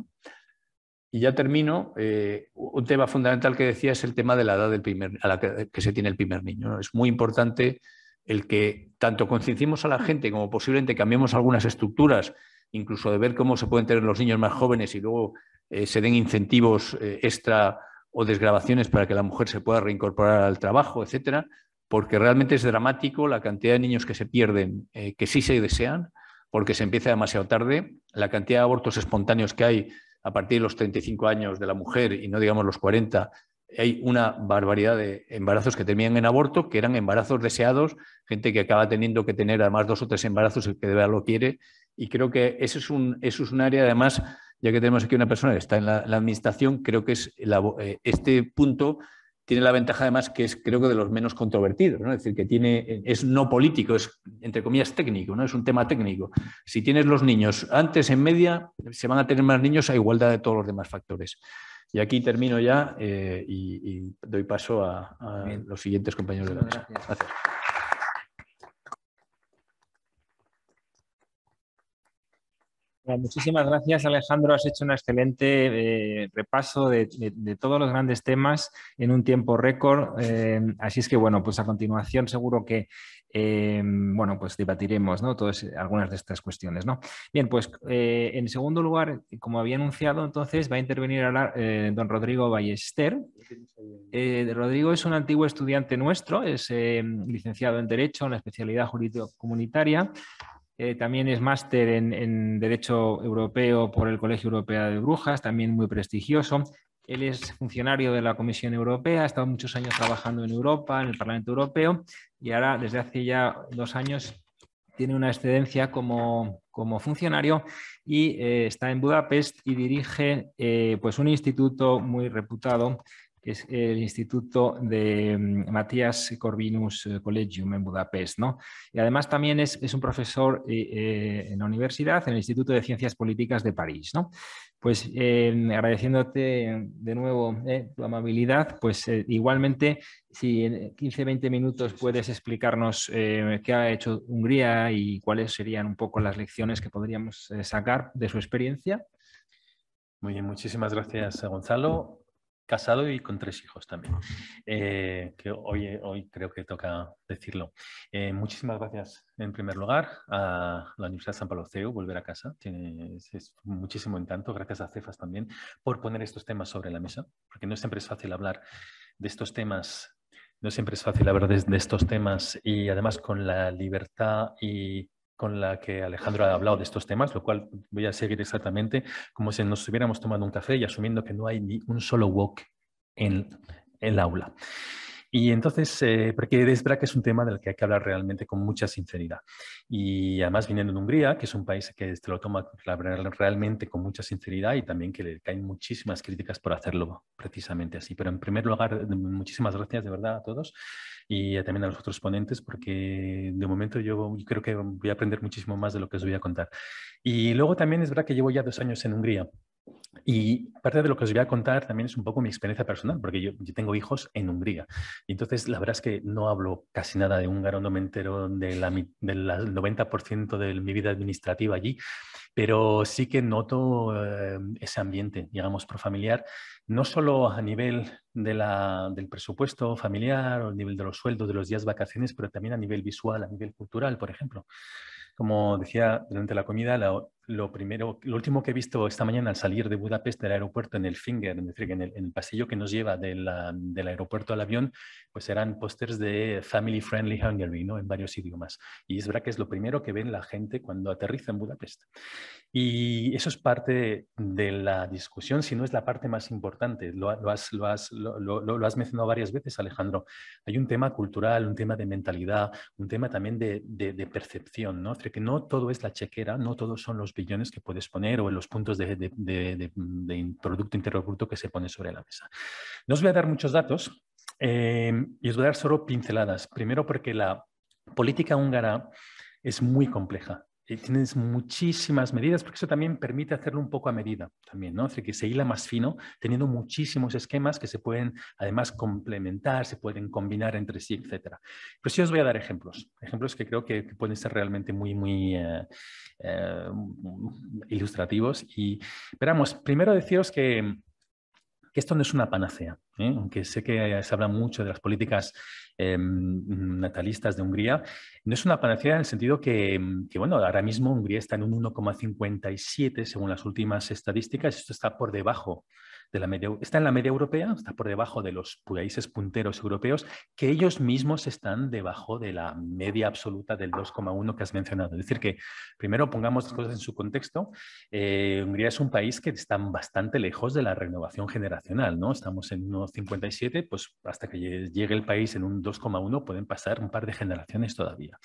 Y ya termino. Eh, un tema fundamental que decía es el tema de la edad del primer, a la que, se tiene el primer niño. Es muy importante el que tanto concienciemos a la gente como posiblemente cambiemos algunas estructuras, incluso de ver cómo se pueden tener los niños más jóvenes y luego eh, se den incentivos eh, extra o desgrabaciones para que la mujer se pueda reincorporar al trabajo, etcétera, porque realmente es dramático la cantidad de niños que se pierden, eh, que sí se desean, porque se empieza demasiado tarde, la cantidad de abortos espontáneos que hay a partir de los 35 años de la mujer y no digamos los 40, hay una barbaridad de embarazos que terminan en aborto, que eran embarazos deseados, gente que acaba teniendo que tener además dos o tres embarazos, el que de verdad lo quiere. Y creo que eso es un, es un área, además, ya que tenemos aquí una persona que está en la, administración, creo que es eh, este punto tiene la ventaja además que es creo que de los menos controvertidos, ¿no? es decir, que tiene, es no político, es entre comillas técnico, ¿no? es un tema técnico. Si tienes los niños antes en media, se van a tener más niños a igualdad de todos los demás factores. Y aquí termino ya eh, y, doy paso a, a los siguientes compañeros de la mesa. Gracias. Muchísimas gracias, Alejandro. Has hecho un excelente eh, repaso de, todos los grandes temas en un tiempo récord. Eh, así es que, bueno, pues a continuación seguro que, eh, bueno, pues debatiremos ¿no? Todas, algunas de estas cuestiones. Bien, pues en segundo lugar, como había anunciado, entonces va a intervenir ahora don Rodrigo Ballester. Rodrigo es un antiguo estudiante nuestro, es licenciado en Derecho en la especialidad jurídico comunitaria eh, también es máster en, Derecho Europeo por el Colegio Europeo de Brujas, también muy prestigioso. Él es funcionario de la Comisión Europea, ha estado muchos años trabajando en Europa, en el Parlamento Europeo, y ahora desde hace ya dos años tiene una excedencia como, funcionario y eh, está en Budapest y dirige eh, pues un instituto muy reputado que es el Instituto de mm, Matías Corvinus eh, Collegium en Budapest. Y además también es, un profesor eh, eh, en la universidad, en el Instituto de Ciencias Políticas de París. Pues em, agradeciéndote de nuevo tu amabilidad, pues igualmente si en 15-20 minutos puedes explicarnos qué ha hecho Hungría y cuáles serían un poco las lecciones que podríamos sacar de su experiencia. Muy bien, muchísimas gracias Gonzalo casado y con tres hijos también, eh, que hoy, hoy creo que toca decirlo. Eh, muchísimas gracias, en primer lugar, a la Universidad de San Paloceo, Volver a Casa, tiene es, muchísimo encanto, gracias a Cefas también, por poner estos temas sobre la mesa, porque no siempre es fácil hablar de estos temas no siempre es fácil hablar de, estos temas y además con la libertad y con la que Alejandro ha hablado de estos temas, lo cual voy a seguir exactamente como si nos hubiéramos tomado un café y asumiendo que no hay ni un solo walk en el aula. Y entonces, eh, porque es verdad que es un tema del que hay que hablar realmente con mucha sinceridad. Y además viniendo de Hungría, que es un país que se este lo toma realmente con mucha sinceridad y también que le caen muchísimas críticas por hacerlo precisamente así. Pero en primer lugar, muchísimas gracias de verdad a todos y también a los otros ponentes, porque de momento yo creo que voy a aprender muchísimo más de lo que os voy a contar. Y luego también es verdad que llevo ya dos años en Hungría. Y parte de lo que os voy a contar también es un poco mi experiencia personal, porque yo, tengo hijos en Hungría. Y entonces la verdad es que no hablo casi nada de húngaro, no me entero del de 90% de mi vida administrativa allí pero sí que noto eh, ese ambiente, digamos, profamiliar, no solo a nivel de la, del presupuesto familiar o a nivel de los sueldos, de los días vacaciones, pero también a nivel visual, a nivel cultural, por ejemplo. Como decía durante la comida, la, lo primero, lo último que he visto esta mañana al salir de Budapest del aeropuerto en el Finger, en el, pasillo que nos lleva del aeropuerto al avión, pues eran pósters de Family Friendly Hungary, ¿no? En varios idiomas. Y es verdad que es lo primero que ven la gente cuando aterriza en Budapest. Y eso es parte de la discusión, si no es la parte más importante. Lo, has, lo, has, lo has, mencionado varias veces, Alejandro. Hay un tema cultural, un tema de mentalidad, un tema también de, de percepción, ¿no? Es que no todo es la chequera, no todos son los billones que puedes poner o en los puntos de, Producto Interior que se pone sobre la mesa. No os voy a dar muchos datos eh, y os voy a dar solo pinceladas. Primero porque la política húngara es muy compleja eh, tienes muchísimas medidas, porque eso también permite hacerlo un poco a medida también, ¿no? Hace que se hila más fino, teniendo muchísimos esquemas que se pueden además complementar, se pueden combinar entre sí, etcétera. Pero pues sí os voy a dar ejemplos, ejemplos que creo que, pueden ser realmente muy, muy eh, eh, ilustrativos. Y veamos, primero deciros que que esto no es una panacea, ¿eh? aunque sé que se habla mucho de las políticas em, natalistas de Hungría, no es una panacea en el sentido que, em, que bueno, ahora mismo Hungría está en un 1,57 según las últimas estadísticas, esto está por debajo está en la media europea, está por debajo de los países punteros europeos, que ellos mismos están debajo de la media absoluta del 2,1 que has mencionado. Es decir, que primero pongamos las cosas en su contexto. Eh, Hungría es un país que está bastante lejos de la renovación generacional, ¿no? Estamos en 1,57, pues hasta que llegue el país en un 2,1 pueden pasar un par de generaciones todavía.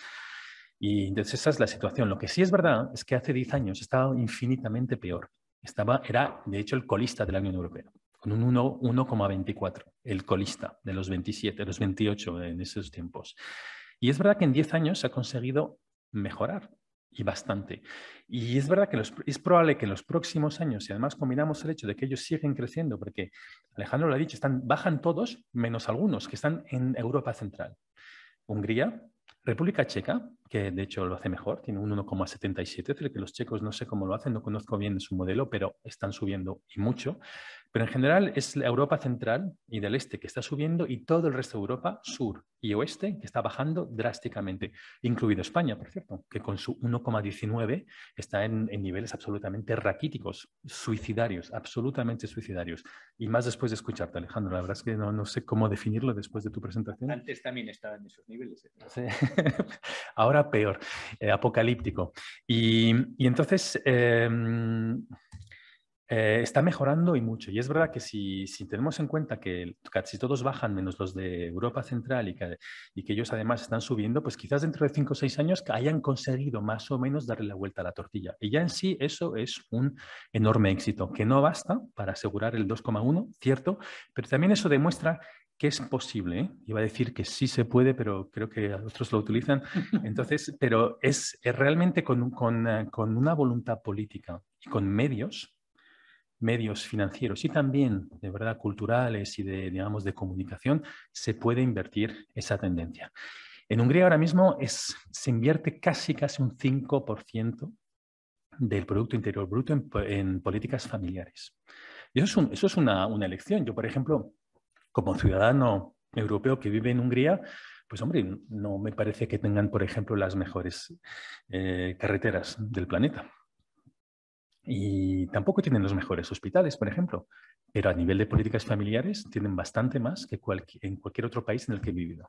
Y entonces esa es la situación. Lo que sí es verdad es que hace 10 años estaba infinitamente peor era, de hecho, el colista de la Unión Europea, con un 1,24, el colista de los 27, los 28 en esos tiempos. Y es verdad que en 10 años se ha conseguido mejorar y bastante. Y es verdad que es probable que en los próximos años, y además combinamos el hecho de que ellos siguen creciendo, porque Alejandro lo ha dicho, están, bajan todos menos algunos que están en Europa Central. Hungría, República Checa, que de hecho lo hace mejor, tiene un 1,77, es que los checos no sé cómo lo hacen, no conozco bien su modelo, pero están subiendo y mucho. Pero en general es la Europa central y del este que está subiendo y todo el resto de Europa, sur y oeste, que está bajando drásticamente, incluido España, por cierto, que con su 1,19 está en, niveles absolutamente raquíticos, suicidarios, absolutamente suicidarios. Y más después de escucharte, Alejandro, la verdad es que no, no sé cómo definirlo después de tu presentación. Antes también estaba en esos niveles. ¿eh? Sí. Ahora peor, eh, apocalíptico. Y, entonces em, eh, está mejorando y mucho. Y es verdad que si, si, tenemos en cuenta que casi todos bajan, menos los de Europa Central, y que, y que ellos además están subiendo, pues quizás dentro de 5 o 6 años hayan conseguido más o menos darle la vuelta a la tortilla. Y ya en sí eso es un enorme éxito, que no basta para asegurar el 2,1, cierto, pero también eso demuestra que es posible. ¿eh? Iba a decir que sí se puede, pero creo que otros lo utilizan. Entonces, pero es, es realmente con, con, eh, con, una voluntad política y con medios, medios financieros y también, de verdad, culturales y de, digamos, de comunicación, se puede invertir esa tendencia. En Hungría ahora mismo es, se invierte casi, casi un 5% del Producto Interior Bruto en, políticas familiares. Y eso es, eso es una, una elección. Yo, por ejemplo, como ciudadano europeo que vive en Hungría, pues hombre, no me parece que tengan, por ejemplo, las mejores eh, carreteras del planeta. Y tampoco tienen los mejores hospitales, por ejemplo. Pero a nivel de políticas familiares tienen bastante más que en cualquier otro país en el que he vivido.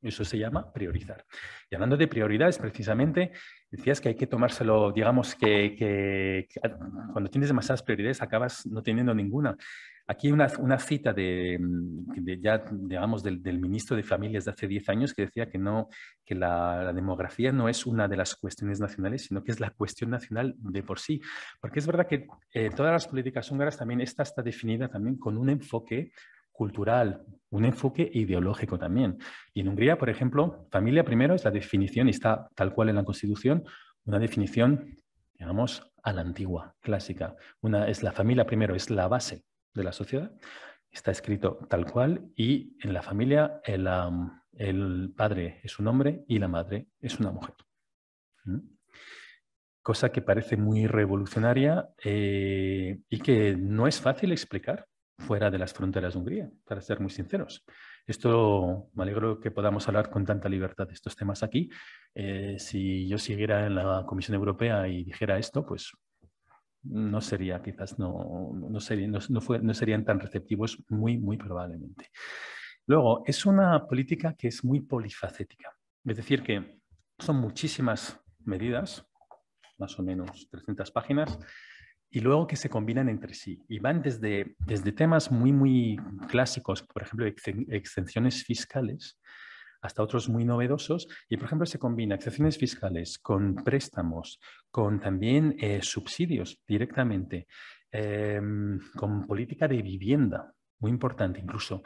Eso se llama priorizar. Y hablando de prioridades, precisamente, decías que hay que tomárselo, digamos que, que, cuando tienes demasiadas prioridades acabas no teniendo ninguna. Aquí una, una cita de, mm, ya, digamos, del, ministro de Familias de hace 10 años que decía que, no, que la, demografía no es una de las cuestiones nacionales, sino que es la cuestión nacional de por sí. Porque es verdad que eh, todas las políticas húngaras también, esta está definida también con un enfoque cultural, un enfoque ideológico también. Y en Hungría, por ejemplo, familia primero es la definición, y está tal cual en la Constitución, una definición, digamos, a la antigua, clásica. Una es la familia primero, es la base de la sociedad. Está escrito tal cual y en la familia el, padre es un hombre y la madre es una mujer. ¿Mm? Cosa que parece muy revolucionaria eh, y que no es fácil explicar fuera de las fronteras de Hungría, para ser muy sinceros. Esto me alegro que podamos hablar con tanta libertad de estos temas aquí. Eh, si yo siguiera en la Comisión Europea y dijera esto, pues no sería, quizás no, serían tan receptivos muy, muy probablemente. Luego, es una política que es muy polifacética. Es decir, que son muchísimas medidas, más o menos 300 páginas, y luego que se combinan entre sí. Y van desde, temas muy, muy clásicos, por ejemplo, exenciones fiscales, hasta otros muy novedosos. Y, por ejemplo, se combina excepciones fiscales con préstamos, con también eh, subsidios directamente, em, con política de vivienda, muy importante incluso.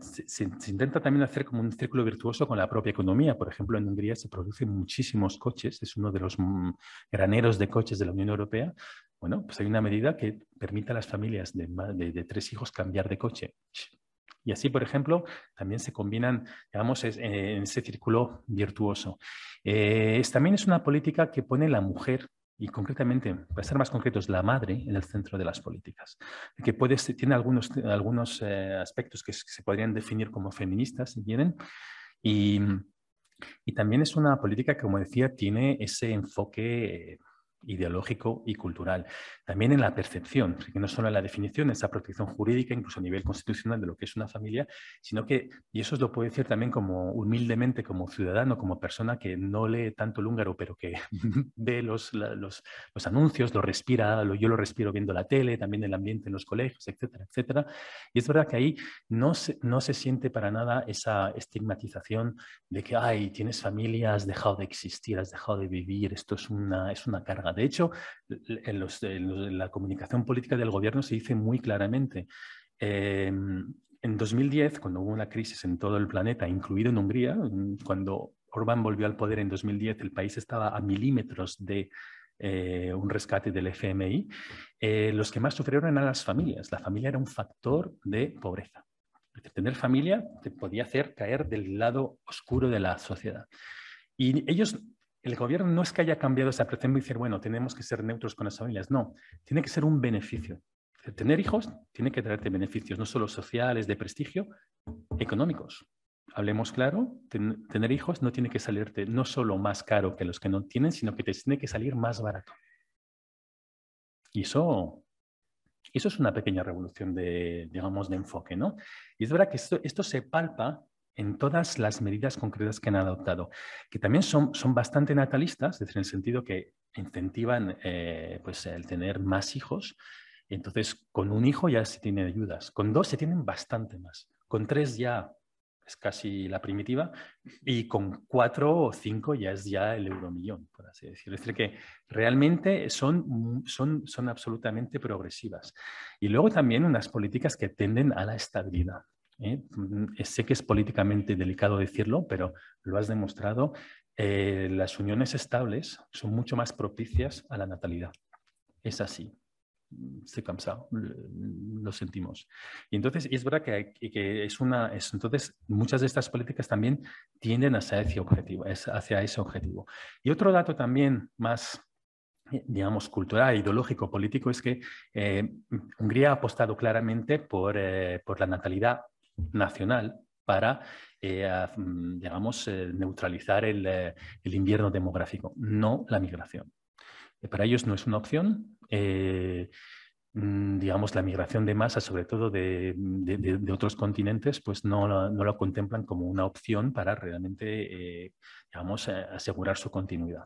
Se, intenta también hacer como un círculo virtuoso con la propia economía. Por ejemplo, en Hungría se producen muchísimos coches, es uno de los mm, graneros de coches de la Unión Europea. Bueno, pues hay una medida que permite a las familias de tres hijos cambiar de coche. Y así, por ejemplo, también se combinan, digamos, eh, en ese círculo virtuoso. Eh, también es una política que pone la mujer y concretamente, para ser más concretos, la madre en el centro de las políticas, que tiene algunos, algunos eh, aspectos que se podrían definir como feministas, si quieren, y, y también es una política que, como decía, tiene ese enfoque ideológico y cultural. También en la percepción, que no solo en la definición, esa protección jurídica, incluso a nivel constitucional de lo que es una familia, sino que, y eso lo puedo decir también como humildemente, como ciudadano, como persona que no lee tanto el húngaro, pero que ve los, los, anuncios, lo respira, yo lo respiro viendo la tele, también el ambiente en los colegios, etcétera, etcétera. Y es verdad que ahí no se, no se siente para nada esa estigmatización de que, ay, tienes familia, has dejado de existir, has dejado de vivir, esto es una, es una carga de hecho, en, la comunicación política del gobierno se dice muy claramente. Em, en 2010, cuando hubo una crisis en todo el planeta, incluido en Hungría, mm, cuando Orbán volvió al poder en 2010, el país estaba a milímetros de eh, un rescate del FMI, eh, los que más sufrieron eran las familias. La familia era un factor de pobreza. Tener familia te podía hacer caer del lado oscuro de la sociedad. Y ellos el gobierno no es que haya cambiado esa y decir, bueno, tenemos que ser neutros con las familias. No, tiene que ser un beneficio. Tener hijos tiene que traerte beneficios, no solo sociales, de prestigio, económicos. Hablemos claro, tener hijos no tiene que salirte no solo más caro que los que no tienen, sino que te tiene que salir más barato. Y eso, eso es una pequeña revolución de, digamos, de enfoque, ¿no? Y es verdad que esto, esto se palpa en todas las medidas concretas que han adoptado, que también son, son bastante natalistas, es decir, en el sentido que incentivan eh, pues, el tener más hijos. Entonces, con un hijo ya se tiene ayudas, con dos se tienen bastante más, con tres ya es casi la primitiva, y con cuatro o cinco ya es ya el euromillón, por así decirlo. Es decir, que realmente son, son, son absolutamente progresivas. Y luego también unas políticas que tenden a la estabilidad. ¿eh? Mm, eh, sé que es políticamente delicado decirlo, pero lo has demostrado. Eh, las uniones estables son mucho más propicias a la natalidad. Es así. Mm, Se cansado. lo sentimos. Y entonces es verdad que, es una. entonces, muchas de estas políticas también tienden hacia ese objetivo. Hacia ese objetivo. Y otro dato también más digamos, cultural, ideológico, político, es que Hungría ha apostado claramente por, por la natalidad nacional para, eh, mm, digamos, eh, neutralizar el, eh, el, invierno demográfico, no la migración. Para ellos no es una opción mm, digamos, la migración de masa sobre todo de, de, otros continentes, pues no, no lo contemplan como una opción para realmente, digamos, asegurar su continuidad.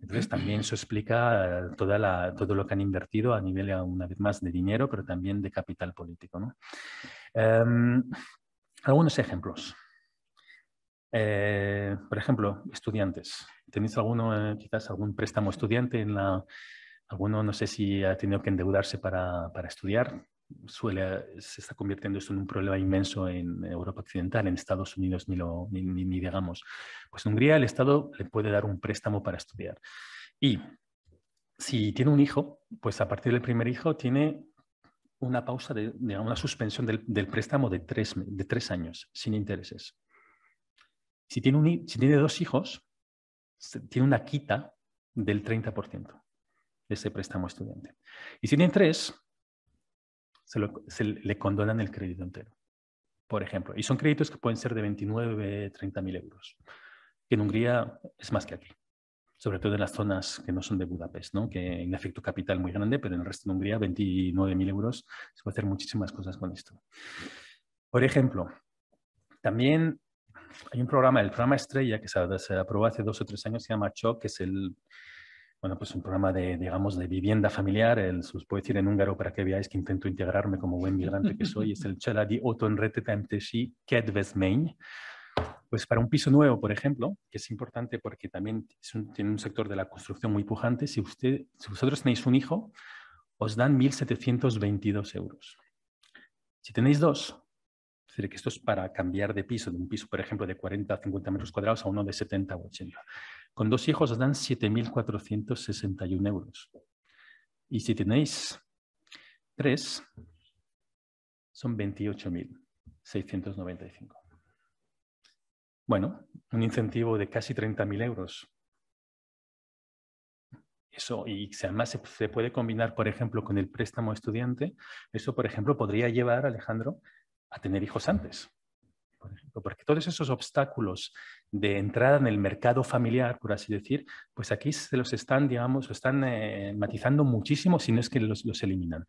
Entonces, también eso explica toda la, todo lo que han invertido a nivel, una vez más, de dinero, pero también de capital político. ¿no? Em, algunos ejemplos. Eh, por ejemplo, estudiantes. ¿Tenéis alguno, eh, quizás algún préstamo estudiante en Alguno, no sé si ha tenido que endeudarse para, estudiar. Suele, se está convirtiendo esto en un problema inmenso en Europa Occidental, en Estados Unidos ni, lo, ni, ni digamos. Pues en Hungría el Estado le puede dar un préstamo para estudiar. Y si tiene un hijo, pues a partir del primer hijo tiene una pausa, de, una suspensión del, préstamo de tres, de tres años sin intereses. Si tiene, un, dos hijos, tiene una quita del 30% de ese préstamo estudiante. Y si tiene tres, se, le condonan el crédito entero, por ejemplo. Y son créditos que pueden ser de 29, 30 mil euros, que en Hungría es más que aquí sobre todo en las zonas que no son de Budapest, que en efecto capital muy grande, pero en el resto de Hungría, 29.000 euros, se puede hacer muchísimas cosas con esto. Por ejemplo, también hay un programa, el programa estrella, que se, aprobó hace dos o tres años, se llama CHOC, que es el, bueno, pues un programa de, digamos, de vivienda familiar, se os puedo decir en húngaro para que veáis que intento integrarme como buen migrante que soy, es el Chaladi Oton Retetemtesi pues para un piso nuevo, por ejemplo, que es importante porque también tiene un sector de la construcción muy pujante, si, usted, si vosotros tenéis un hijo, os dan 1.722 euros. Si tenéis dos, es decir, que esto es para cambiar de piso, de un piso, por ejemplo, de 40 a 50 metros cuadrados a uno de 70 o 80. Con dos hijos os dan 7.461 euros. Y si tenéis tres, son 28.695. Bueno, un incentivo de casi 30.000 euros. Eso, y además se, puede combinar, por ejemplo, con el préstamo estudiante. Eso, por ejemplo, podría llevar, a Alejandro, a tener hijos antes. porque todos esos obstáculos de entrada en el mercado familiar, por así decir, pues aquí se los están, digamos, están eh, matizando muchísimo, si no es que los, los eliminan.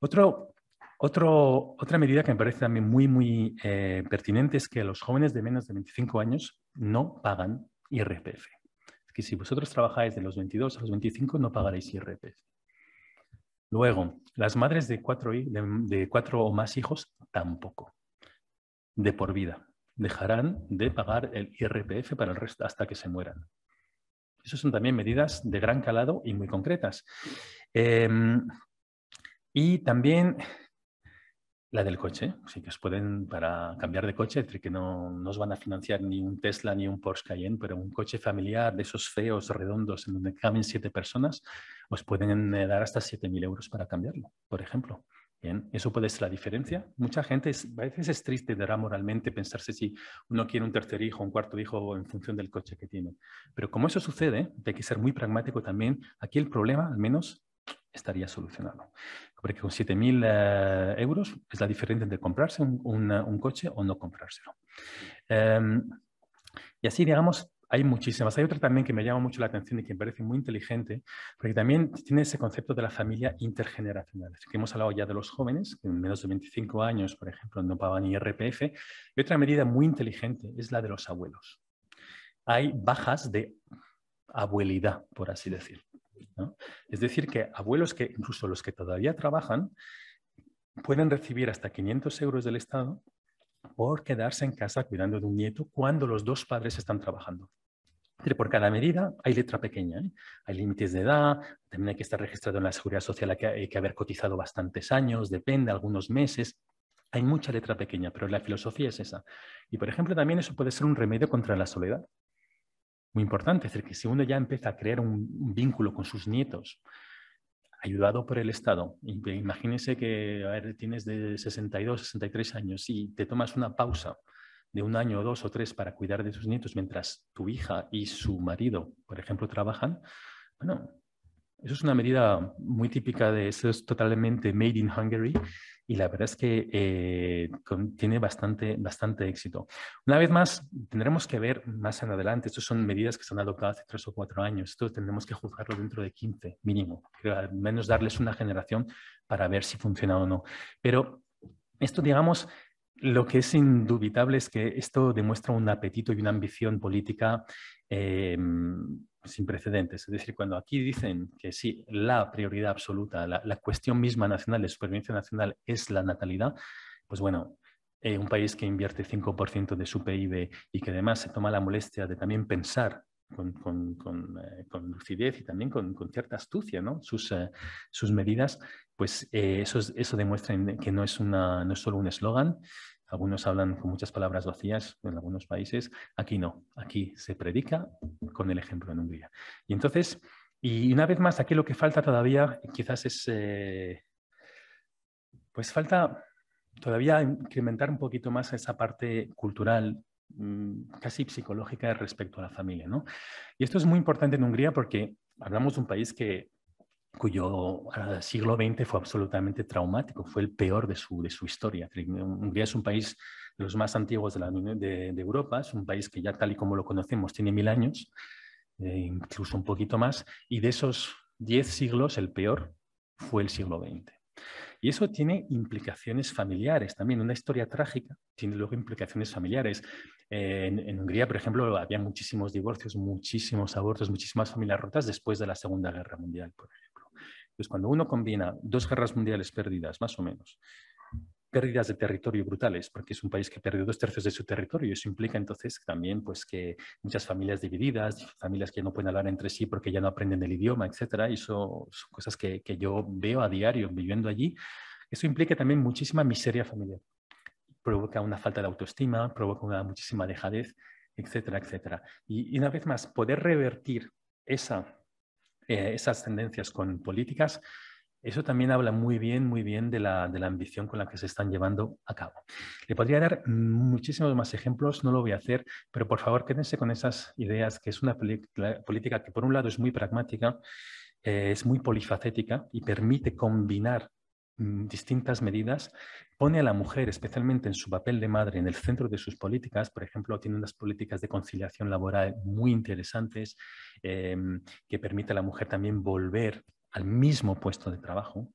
Otro otra medida que me parece también muy, muy eh, pertinente es que los jóvenes de menos de 25 años no pagan IRPF. Es que si vosotros trabajáis de los 22 a los 25, no pagaréis IRPF. Luego, las madres de cuatro, de, cuatro o más hijos tampoco. De por vida. Dejarán de pagar el IRPF para el resto hasta que se mueran. Esas son también medidas de gran calado y muy concretas. Em, y también la del coche, así que os pueden, para cambiar de coche, que no, no, os van a financiar ni un Tesla ni un Porsche Cayenne, pero un coche familiar de esos feos, redondos, en donde caben siete personas, os pueden eh, dar hasta 7.000 euros para cambiarlo, por ejemplo. Bien, eso puede ser la diferencia. Mucha gente a veces es triste, dará moralmente pensarse si uno quiere un tercer hijo, un cuarto hijo en función del coche que tiene. Pero como eso sucede, hay que ser muy pragmático también. Aquí el problema, al menos, estaría solucionado porque con 7.000 euros es la diferencia entre comprarse un, coche o no comprárselo. Em, y así, digamos, hay muchísimas. Hay otra también que me llama mucho la atención y que me parece muy inteligente, porque también tiene ese concepto de la familia intergeneracional. Es que hemos hablado ya de los jóvenes, que en menos de 25 años, por ejemplo, no pagan ni IRPF. Y otra medida muy inteligente es la de los abuelos. Hay bajas de abuelidad, por así decir. Es decir, que abuelos que incluso los que todavía trabajan pueden recibir hasta 500 euros del Estado por quedarse en casa cuidando de un nieto cuando los dos padres están trabajando. Por cada medida hay letra pequeña, ¿eh? hay límites de edad, también hay que estar registrado en la seguridad social, hay que haber cotizado bastantes años, depende, algunos meses, hay mucha letra pequeña, pero la filosofía es esa. Y por ejemplo, también eso puede ser un remedio contra la soledad muy importante. Es que si uno ya empieza a crear un, vínculo con sus nietos, ayudado por el Estado, imagínese que tienes de 62, 63 años y te tomas una pausa de un año, o dos o tres para cuidar de sus nietos mientras tu hija y su marido, por ejemplo, trabajan, bueno, eso es una medida muy típica de eso, es totalmente made in Hungary y la verdad es que eh, tiene bastante, bastante éxito. Una vez más, tendremos que ver más en adelante, estas son medidas que se han adoptado hace tres o cuatro años, esto tendremos que juzgarlo dentro de 15 mínimo, al menos darles una generación para ver si funciona o no. Pero esto, digamos, lo que es indubitable es que esto demuestra un apetito y una ambición política eh, sin precedentes. Es decir, cuando aquí dicen que sí, la prioridad absoluta, la, cuestión misma nacional de supervivencia nacional es la natalidad, pues bueno, eh, un país que invierte 5% de su PIB y que además se toma la molestia de también pensar con, eh, lucidez y también con, cierta astucia ¿no? sus, eh, sus medidas, pues eso, eso demuestra que no es, una, no es solo un eslogan, algunos hablan con muchas palabras vacías en algunos países. Aquí no, aquí se predica con el ejemplo en Hungría. Y entonces, y una vez más, aquí lo que falta todavía quizás es, eh, pues falta todavía incrementar un poquito más esa parte cultural mm, casi psicológica respecto a la familia. ¿no? Y esto es muy importante en Hungría porque hablamos de un país que cuyo siglo XX fue absolutamente traumático, fue el peor de su, de su historia. Hungría es un país de los más antiguos de, de, Europa, es un país que ya tal y como lo conocemos tiene mil años, eh, incluso un poquito más, y de esos diez siglos el peor fue el siglo XX. Y eso tiene implicaciones familiares también. Una historia trágica tiene luego implicaciones familiares. Eh, en, en, Hungría, por ejemplo, había muchísimos divorcios, muchísimos abortos, muchísimas familias rotas después de la Segunda Guerra Mundial, por entonces, cuando uno combina dos guerras mundiales perdidas, más o menos, pérdidas de territorio brutales, porque es un país que perdió dos tercios de su territorio. Eso implica entonces también pues, que muchas familias divididas, familias que no pueden hablar entre sí porque ya no aprenden el idioma, etc. Y eso son cosas que, que, yo veo a diario viviendo allí. Eso implica también muchísima miseria familiar. Provoca una falta de autoestima, provoca una muchísima dejadez, etcétera, etcétera. y una vez más, poder revertir esa eh, esas tendencias con políticas, eso también habla muy bien, muy bien de la, ambición con la que se están llevando a cabo. Le podría dar muchísimos más ejemplos, no lo voy a hacer, pero por favor quédense con esas ideas, que es una política que por un lado es muy pragmática, eh, es muy polifacética y permite combinar Mm, distintas medidas, pone a la mujer, especialmente en su papel de madre, en el centro de sus políticas. Por ejemplo, tiene unas políticas de conciliación laboral muy interesantes em, que permite a la mujer también volver al mismo puesto de trabajo,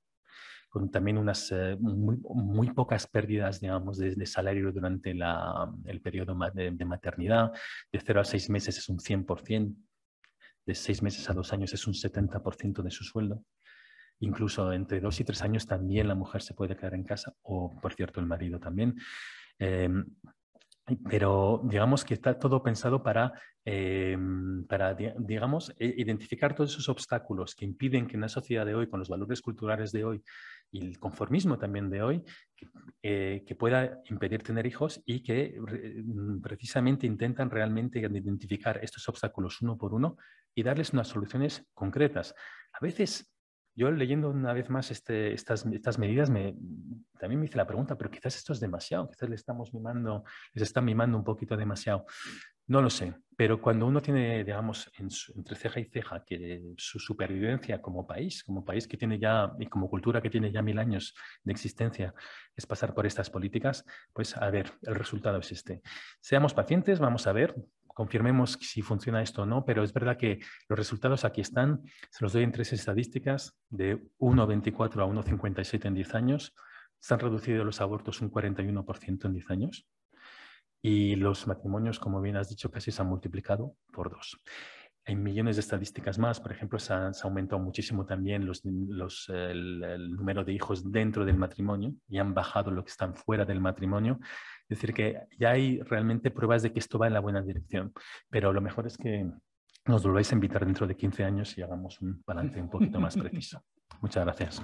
con también unas eh, muy, pocas pérdidas, digamos, de, salario durante el periodo de, de, maternidad. De 0 a 6 meses es un 100%, de 6 meses a 2 años es un 70% de su sueldo incluso entre dos y tres años también la mujer se puede quedar en casa, o por cierto, el marido también. Em, pero digamos que está todo pensado para, em, para digamos, e, identificar todos esos obstáculos que impiden que en la sociedad de hoy, con los valores culturales de hoy y el conformismo también de hoy, que eh, pueda impedir tener hijos y que precisamente intentan realmente identificar estos obstáculos uno por uno y darles unas soluciones concretas. A veces yo leyendo una vez más este, estas, medidas, también me hice la pregunta, pero quizás esto es demasiado, quizás le estamos mimando, les están mimando un poquito demasiado. No lo sé, pero cuando uno tiene, digamos, entre ceja y ceja, que su supervivencia como país, como país que tiene ya y como cultura que tiene ya mil años de existencia, es pasar por estas políticas, pues a ver, el resultado es este. Seamos pacientes, vamos a ver, confirmemos si funciona esto o no, pero es verdad que los resultados aquí están. Se los doy en tres estadísticas, de 1,24 a 1,57 en 10 años. Se han reducido los abortos un 41% en 10 años. Y los matrimonios, como bien has dicho, casi se han multiplicado por dos hay millones de estadísticas más. Por ejemplo, se ha, aumentado muchísimo también los, los, el, el, número de hijos dentro del matrimonio y han bajado lo que están fuera del matrimonio. Es decir, que ya hay realmente pruebas de que esto va en la buena dirección. Pero lo mejor es que nos volváis a invitar dentro de 15 años y hagamos un balance un poquito más preciso. Muchas gracias.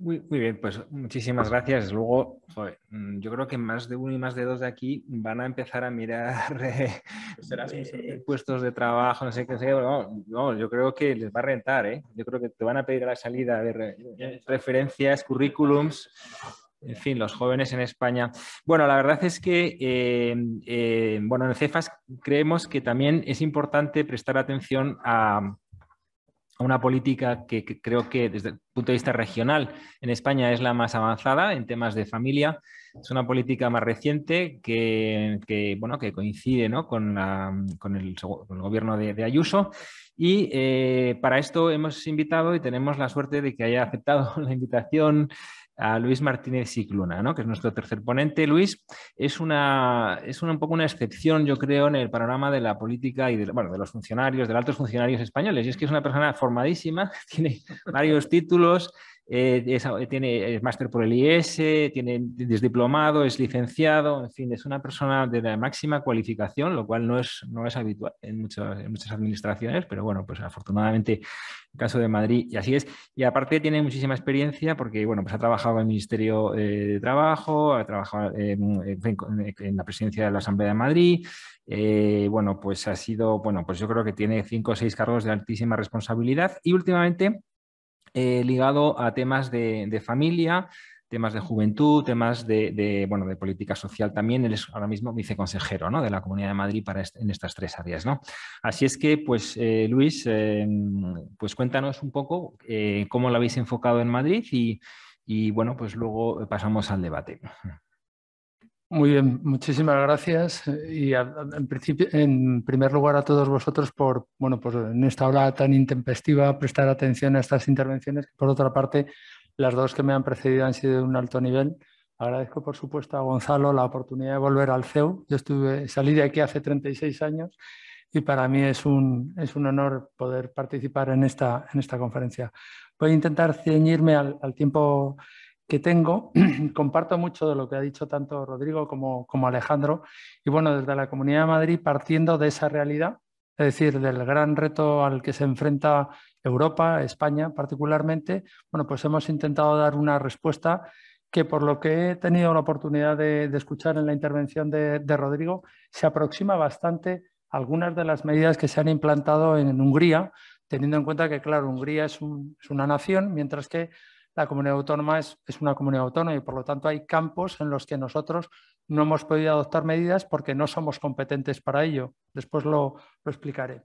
Muy, bien, pues muchísimas gracias. Luego, mm, yo creo que más de uno y más de dos de aquí van a empezar a mirar pues eh, puestos de trabajo, no sé qué, yo creo que les va a rentar, ¿eh? Yo creo que te van a pedir la salida de eh, referencias, currículums. En fin, los jóvenes en España. Bueno, la verdad es que, eh, bueno, en CEFAS creemos que también es importante prestar atención a, una política que, creo que desde el punto de vista regional en España es la más avanzada en temas de familia. Es una política más reciente que, bueno, que coincide con, el, gobierno de, Ayuso. Y eh, para esto hemos invitado y tenemos la suerte de que haya aceptado la invitación a Luis Martínez Cicluna, que es nuestro tercer ponente. Luis es, una, es un poco una excepción, yo creo, en el panorama de la política y de, de los funcionarios, de los altos funcionarios españoles. Y es que es una persona formadísima, tiene varios títulos, eh, es, eh, tiene máster por el IES, tiene, es diplomado, es licenciado, en fin, es una persona de la máxima cualificación, lo cual no es, no es habitual en muchas, administraciones, pero bueno, pues afortunadamente el caso de Madrid y así es. Y aparte tiene muchísima experiencia porque, bueno, pues ha trabajado en el Ministerio eh, de Trabajo, ha trabajado em, en, la presidencia de la Asamblea de Madrid, bueno, pues ha sido, bueno, pues yo creo que tiene cinco o seis cargos de altísima responsabilidad y últimamente eh, ligado a temas de, familia, temas de juventud, temas de, bueno, de política social también. Él es ahora mismo viceconsejero ¿no? de la Comunidad de Madrid para en estas tres áreas. ¿no? Así es que, pues, eh, Luis, eh, pues cuéntanos un poco cómo lo habéis enfocado en Madrid y, y, bueno, pues luego pasamos al debate. Muy bien, muchísimas gracias. Y en, en primer lugar a todos vosotros por, bueno, pues en esta hora tan intempestiva, prestar atención a estas intervenciones. Por otra parte, las dos que me han precedido han sido de un alto nivel. Agradezco, por supuesto, a Gonzalo la oportunidad de volver al CEU. Yo estuve, salí de aquí hace 36 años y para mí es un, es un honor poder participar en esta, en esta conferencia. Voy a intentar ceñirme al, al tiempo que tengo, comparto mucho de lo que ha dicho tanto Rodrigo como, Alejandro. Y bueno, desde la Comunidad de Madrid, partiendo de esa realidad, es decir, del gran reto al que se enfrenta Europa, España particularmente, bueno, pues hemos intentado dar una respuesta que por lo que he tenido la oportunidad de, escuchar en la intervención de, Rodrigo, se aproxima bastante algunas de las medidas que se han implantado en, Hungría, teniendo en cuenta que, claro, Hungría es una nación, mientras que la comunidad autónoma es, una comunidad autónoma y por lo tanto hay campos en los que nosotros no hemos podido adoptar medidas porque no somos competentes para ello. Después lo, explicaré.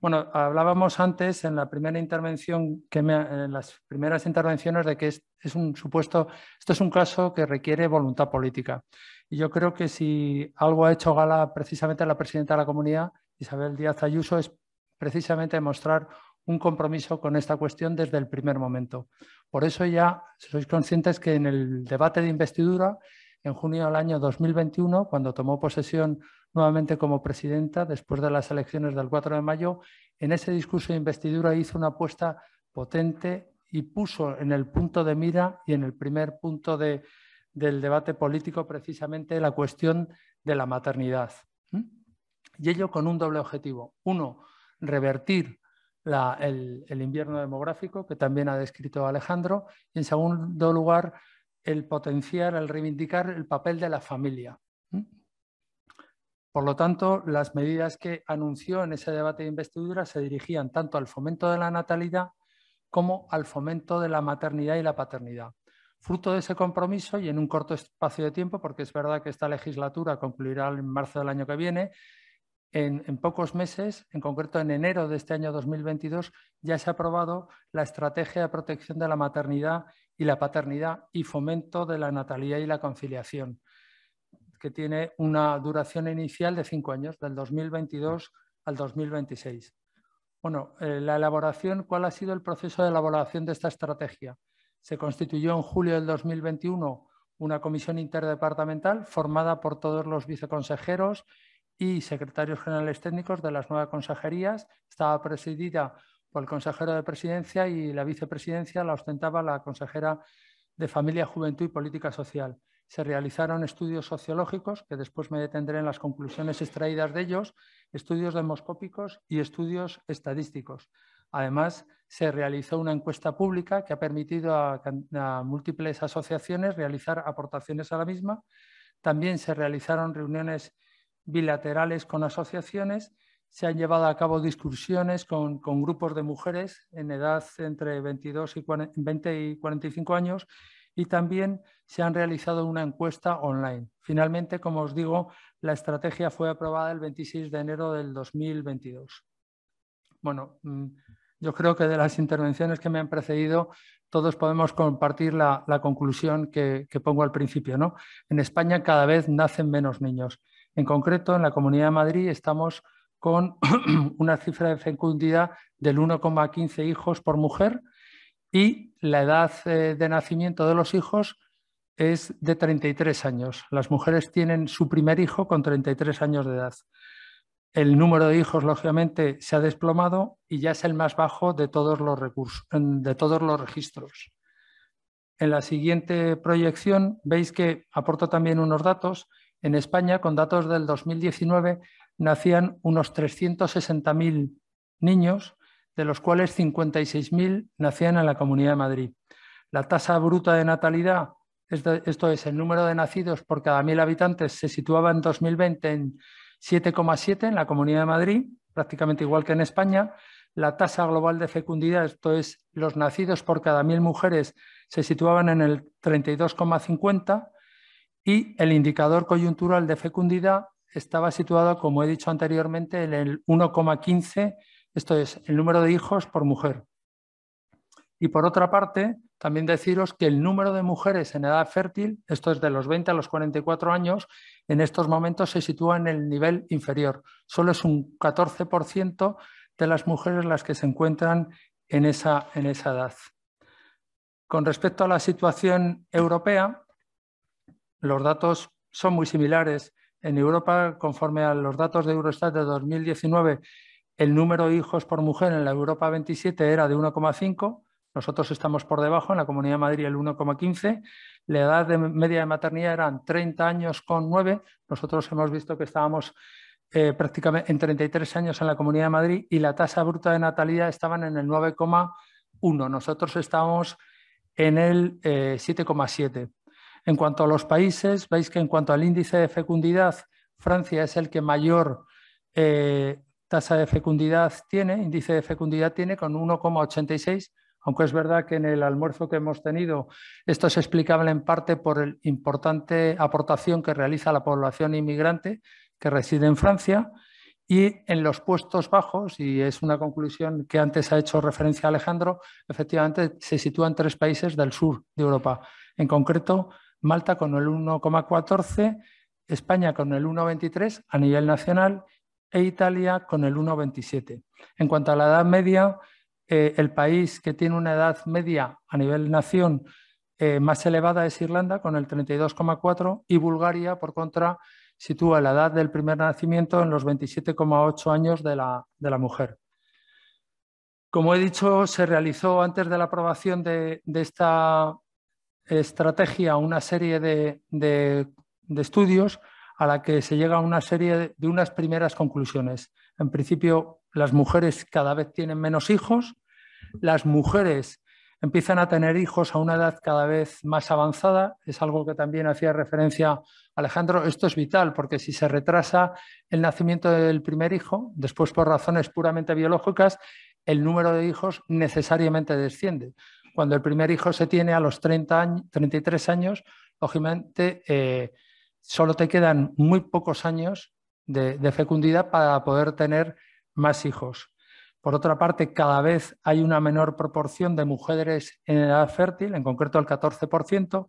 Bueno, hablábamos antes en la primera intervención, que en las primeras intervenciones, de que es, un supuesto, esto es un caso que requiere voluntad política. Y yo creo que si algo ha hecho gala precisamente la presidenta de la comunidad, Isabel Díaz Ayuso, es precisamente mostrar un compromiso con esta cuestión desde el primer momento. Por eso ya sois conscientes que en el debate de investidura, en junio del año 2021, cuando tomó posesión nuevamente como presidenta después de las elecciones del 4 de mayo, en ese discurso de investidura hizo una apuesta potente y puso en el punto de mira y en el primer punto del debate político precisamente la cuestión de la maternidad. ¿Mm? Y ello con un doble objetivo. Uno, revertir el, invierno demográfico, que también ha descrito Alejandro, y en segundo lugar, el potenciar, el reivindicar el papel de la familia. Por lo tanto, las medidas que anunció en ese debate de investidura se dirigían tanto al fomento de la natalidad como al fomento de la maternidad y la paternidad. Fruto de ese compromiso y en un corto espacio de tiempo, porque es verdad que esta legislatura concluirá en marzo del año que viene, en, pocos meses, en concreto en enero de este año 2022, ya se ha aprobado la Estrategia de Protección de la Maternidad y la Paternidad y Fomento de la Natalidad y la Conciliación, que tiene una duración inicial de cinco años, del 2022 al 2026. Bueno, eh, la elaboración, ¿cuál ha sido el proceso de elaboración de esta estrategia? Se constituyó en julio del 2021 una comisión interdepartamental formada por todos los viceconsejeros y secretarios generales técnicos de las nuevas consejerías. Estaba presidida por el consejero de presidencia y la vicepresidencia la ostentaba la consejera de Familia, Juventud y Política Social. Se realizaron estudios sociológicos, que después me detendré en las conclusiones extraídas de ellos, estudios demoscópicos y estudios estadísticos. Además, se realizó una encuesta pública que ha permitido a, múltiples asociaciones realizar aportaciones a la misma. También se realizaron reuniones bilaterales con asociaciones, se han llevado a cabo discusiones con, grupos de mujeres en edad entre 22 y 20 y 45 años y también se han realizado una encuesta online. Finalmente, como os digo, la estrategia fue aprobada el 26 de enero del 2022. Bueno, mm, yo creo que de las intervenciones que me han precedido, todos podemos compartir la, conclusión que, pongo al principio. En España cada vez nacen menos niños. En concreto, en la Comunidad de Madrid estamos con una cifra de fecundidad del 1,15 hijos por mujer y la edad eh, de nacimiento de los hijos es de 33 años. Las mujeres tienen su primer hijo con 33 años de edad. El número de hijos, lógicamente, se ha desplomado y ya es el más bajo de todos los, recursos, de todos los registros. En la siguiente proyección veis que aporto también unos datos. En España, con datos del 2019, nacían unos 360.000 niños, de los cuales 56.000 nacían en la Comunidad de Madrid. La tasa bruta de natalidad, este, esto es el número de nacidos por cada 1.000 habitantes, se situaba en 2020 en 7,7 en la Comunidad de Madrid, prácticamente igual que en España. La tasa global de fecundidad, esto es, los nacidos por cada 1.000 mujeres, se situaban en el 32,50 y el indicador coyuntural de fecundidad estaba situado, como he dicho anteriormente, en el 1,15, esto es, el número de hijos por mujer. Y por otra parte, también deciros que el número de mujeres en edad fértil, esto es de los 20 a los 44 años, en estos momentos se sitúa en el nivel inferior. Solo es un 14% de las mujeres las que se encuentran en esa, en esa edad. Con respecto a la situación europea, los datos son muy similares. En Europa, conforme a los datos de Eurostat de 2019, el número de hijos por mujer en la Europa 27 era de 1,5. Nosotros estamos por debajo, en la Comunidad de Madrid el 1,15. La edad de media de maternidad eran 30 años con 9. Nosotros hemos visto que estábamos eh, prácticamente en 33 años en la Comunidad de Madrid y la tasa bruta de natalidad estaban en el 9,1. Nosotros estábamos en el 7,7. Eh, en cuanto a los países, veis que en cuanto al índice de fecundidad, Francia es el que mayor eh, tasa de fecundidad tiene, índice de fecundidad tiene con 1,86, aunque es verdad que en el almuerzo que hemos tenido esto es explicable en parte por la importante aportación que realiza la población inmigrante que reside en Francia. Y en los puestos bajos, y es una conclusión que antes ha hecho referencia Alejandro, efectivamente se sitúan tres países del sur de Europa, en concreto Malta con el 1,14, España con el 1,23 a nivel nacional e Italia con el 1,27. En cuanto a la edad media, eh, el país que tiene una edad media a nivel nación eh, más elevada es Irlanda con el 32,4 y Bulgaria, por contra, sitúa la edad del primer nacimiento en los 27,8 años de la, mujer. Como he dicho, se realizó antes de la aprobación de, de, esta, estrategia, una serie de, estudios a la que se llega a una serie de, de unas primeras conclusiones. En principio, las mujeres cada vez tienen menos hijos, las mujeres empiezan a tener hijos a una edad cada vez más avanzada, es algo que también hacía referencia Alejandro, esto es vital porque si se retrasa el nacimiento del primer hijo, después por razones puramente biológicas, el número de hijos necesariamente desciende cuando el primer hijo se tiene a los 33 años, lógicamente eh, solo te quedan muy pocos años de, fecundidad para poder tener más hijos. Por otra parte, cada vez hay una menor proporción de mujeres en edad fértil, en concreto el 14%,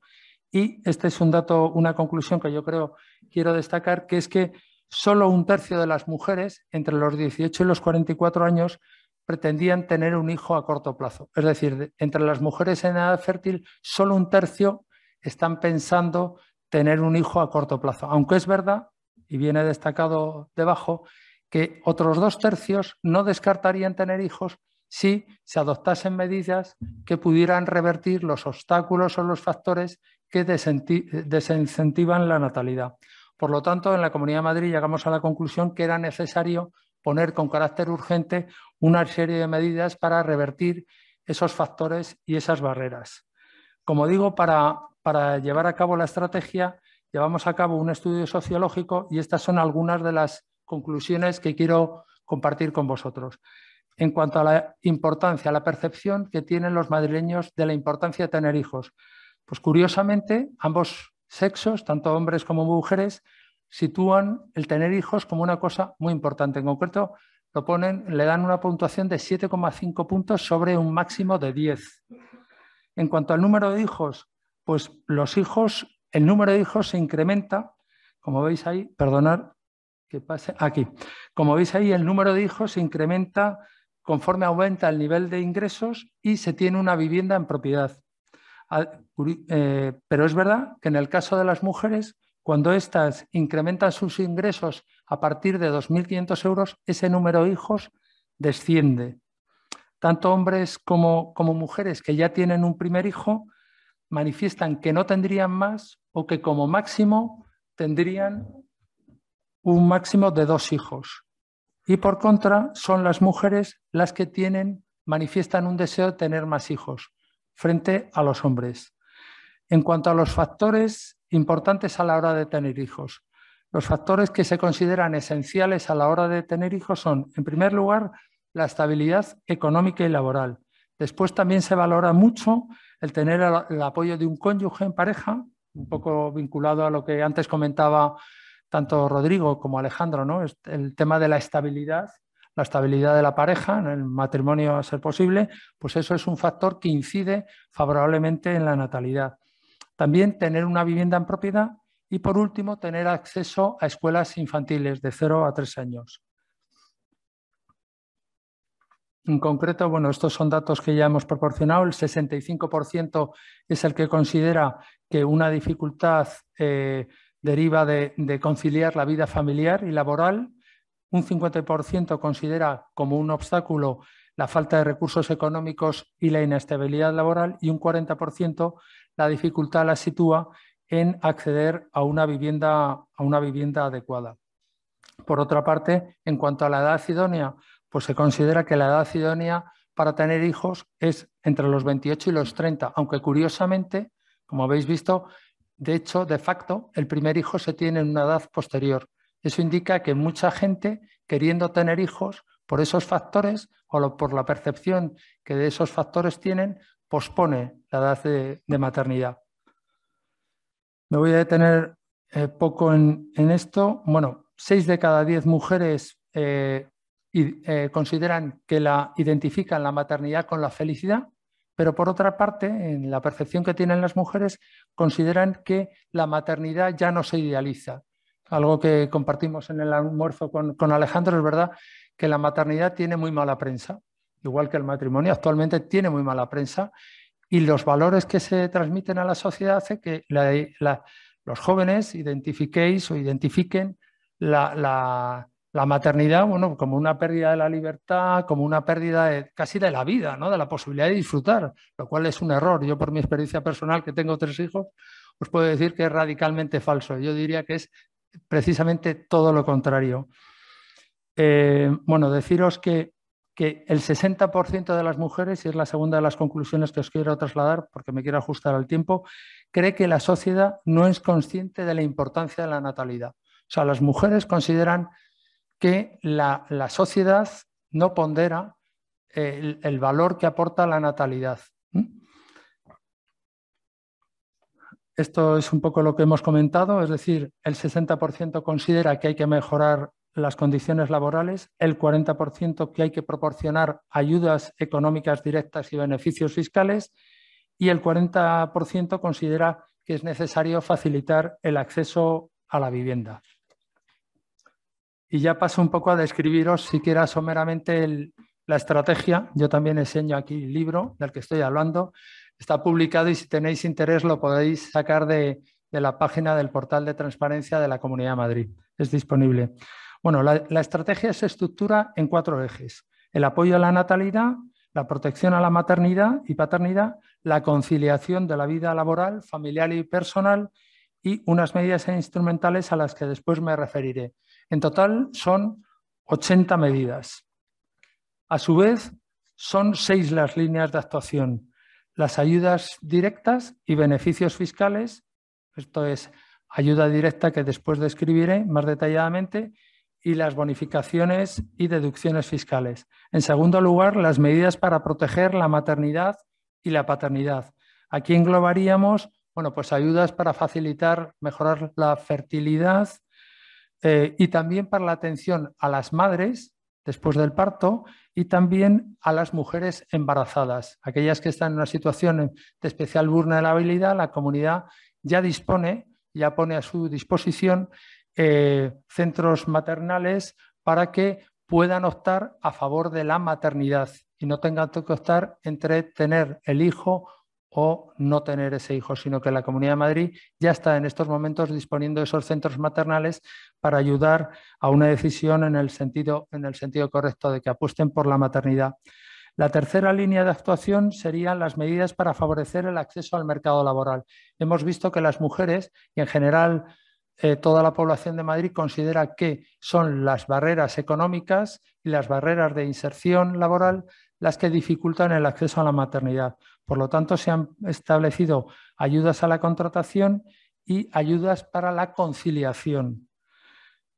y este es un dato, una conclusión que yo creo quiero destacar, que es que solo un tercio de las mujeres entre los 18 y los 44 años pretendían tener un hijo a corto plazo. Es decir, entre las mujeres en edad fértil, solo un tercio están pensando tener un hijo a corto plazo. Aunque es verdad, y viene destacado debajo, que otros dos tercios no descartarían tener hijos si se adoptasen medidas que pudieran revertir los obstáculos o los factores que desincentivan la natalidad. Por lo tanto, en la Comunidad de Madrid llegamos a la conclusión que era necesario poner con carácter urgente una serie de medidas para revertir esos factores y esas barreras. Como digo, para, llevar a cabo la estrategia, llevamos a cabo un estudio sociológico y estas son algunas de las conclusiones que quiero compartir con vosotros. En cuanto a la importancia, la percepción que tienen los madrileños de la importancia de tener hijos, pues curiosamente ambos sexos, tanto hombres como mujeres, sitúan el tener hijos como una cosa muy importante. En concreto, le dan una puntuación de 7,5 puntos sobre un máximo de 10. En cuanto al número de hijos, pues los hijos, el número de hijos se incrementa, como veis ahí, perdonad que pase aquí, como veis ahí, el número de hijos se incrementa conforme aumenta el nivel de ingresos y se tiene una vivienda en propiedad. Ah, eh, pero es verdad que en el caso de las mujeres, cuando éstas incrementan sus ingresos a partir de 2.500 euros ese número de hijos desciende. Tanto hombres como, como mujeres que ya tienen un primer hijo manifiestan que no tendrían más o que como máximo tendrían un máximo de dos hijos. Y por contra, son las mujeres las que tienen, manifiestan un deseo de tener más hijos frente a los hombres. En cuanto a los factores importantes a la hora de tener hijos, los factores que se consideran esenciales a la hora de tener hijos son, en primer lugar, la estabilidad económica y laboral. Después también se valora mucho el tener el apoyo de un cónyuge en pareja, un poco vinculado a lo que antes comentaba tanto Rodrigo como Alejandro, ¿no? el tema de la estabilidad, la estabilidad de la pareja en el matrimonio a ser posible, pues eso es un factor que incide favorablemente en la natalidad. También tener una vivienda en propiedad y por último, tener acceso a escuelas infantiles de 0 a 3 años. En concreto, bueno, estos son datos que ya hemos proporcionado. El 65% es el que considera que una dificultad eh, deriva de, de, conciliar la vida familiar y laboral. Un 50% considera como un obstáculo la falta de recursos económicos y la inestabilidad laboral y un 40% la dificultad la sitúa en acceder a una vivienda, a una vivienda adecuada. Por otra parte, en cuanto a la edad idónea, pues se considera que la edad idónea para tener hijos es entre los 28 y los 30, aunque curiosamente, como habéis visto, de hecho, de facto, el primer hijo se tiene en una edad posterior. Eso indica que mucha gente queriendo tener hijos por esos factores o por la percepción que de esos factores tienen, pospone la edad de maternidad. Me voy a detener eh, poco en, esto. Bueno, 6 de cada 10 mujeres y, eh, eh, consideran que la identifican la maternidad con la felicidad, pero por otra parte, en la percepción que tienen las mujeres, consideran que la maternidad ya no se idealiza. Algo que compartimos en el almuerzo con, con Alejandro es verdad que la maternidad tiene muy mala prensa, igual que el matrimonio actualmente tiene muy mala prensa y los valores que se transmiten a la sociedad hace que los jóvenes identifiquéis o identifiquen la, maternidad bueno, como una pérdida de la libertad, como una pérdida casi de la vida, ¿no? de la posibilidad de disfrutar, lo cual es un error. Yo por mi experiencia personal, que tengo tres hijos, os puedo decir que es radicalmente falso. Yo diría que es precisamente todo lo contrario. Eh, bueno, deciros que que el 60% de las mujeres, y es la segunda de las conclusiones que os quiero trasladar porque me quiero ajustar al tiempo, cree que la sociedad no es consciente de la importancia de la natalidad. O sea, las mujeres consideran que la, sociedad no pondera eh, el, el, valor que aporta la natalidad. ¿Mm? Esto es un poco lo que hemos comentado, es decir, el 60% considera que hay que mejorar las condiciones laborales, el 40% que hay que proporcionar ayudas económicas directas y beneficios fiscales y el 40% considera que es necesario facilitar el acceso a la vivienda. Y ya paso un poco a describiros siquiera someramente la estrategia. Yo también enseño aquí el libro del que estoy hablando. Está publicado y si tenéis interés lo podéis sacar de, de la página del portal de transparencia de la Comunidad de Madrid. Es disponible. Bueno, la, estrategia se estructura en cuatro ejes. El apoyo a la natalidad, la protección a la maternidad y paternidad, la conciliación de la vida laboral, familiar y personal y unas medidas instrumentales a las que después me referiré. En total son 80 medidas. A su vez, son seis las líneas de actuación. Las ayudas directas y beneficios fiscales, esto es ayuda directa que después describiré más detalladamente, y las bonificaciones y deducciones fiscales. En segundo lugar, las medidas para proteger la maternidad y la paternidad. Aquí englobaríamos bueno, pues ayudas para facilitar, mejorar la fertilidad eh, y también para la atención a las madres después del parto y también a las mujeres embarazadas. Aquellas que están en una situación de especial vulnerabilidad, la comunidad ya dispone, ya pone a su disposición eh, centros maternales para que puedan optar a favor de la maternidad y no tengan que optar entre tener el hijo o no tener ese hijo, sino que la Comunidad de Madrid ya está en estos momentos disponiendo de esos centros maternales para ayudar a una decisión en el sentido, en el sentido correcto de que apuesten por la maternidad. La tercera línea de actuación serían las medidas para favorecer el acceso al mercado laboral. Hemos visto que las mujeres y en general eh, toda la población de Madrid considera que son las barreras económicas y las barreras de inserción laboral las que dificultan el acceso a la maternidad. Por lo tanto, se han establecido ayudas a la contratación y ayudas para la conciliación.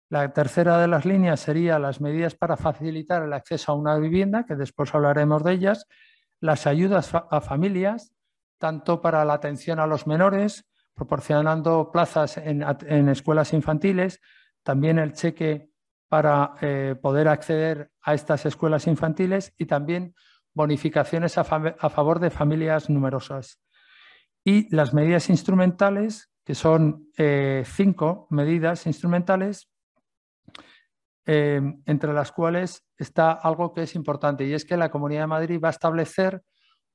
La tercera de las líneas sería las medidas para facilitar el acceso a una vivienda, que después hablaremos de ellas, las ayudas a familias, tanto para la atención a los menores proporcionando plazas en, escuelas infantiles, también el cheque para eh, poder acceder a estas escuelas infantiles y también bonificaciones a, favor de familias numerosas. Y las medidas instrumentales, que son eh, cinco medidas instrumentales, eh, entre las cuales está algo que es importante y es que la Comunidad de Madrid va a establecer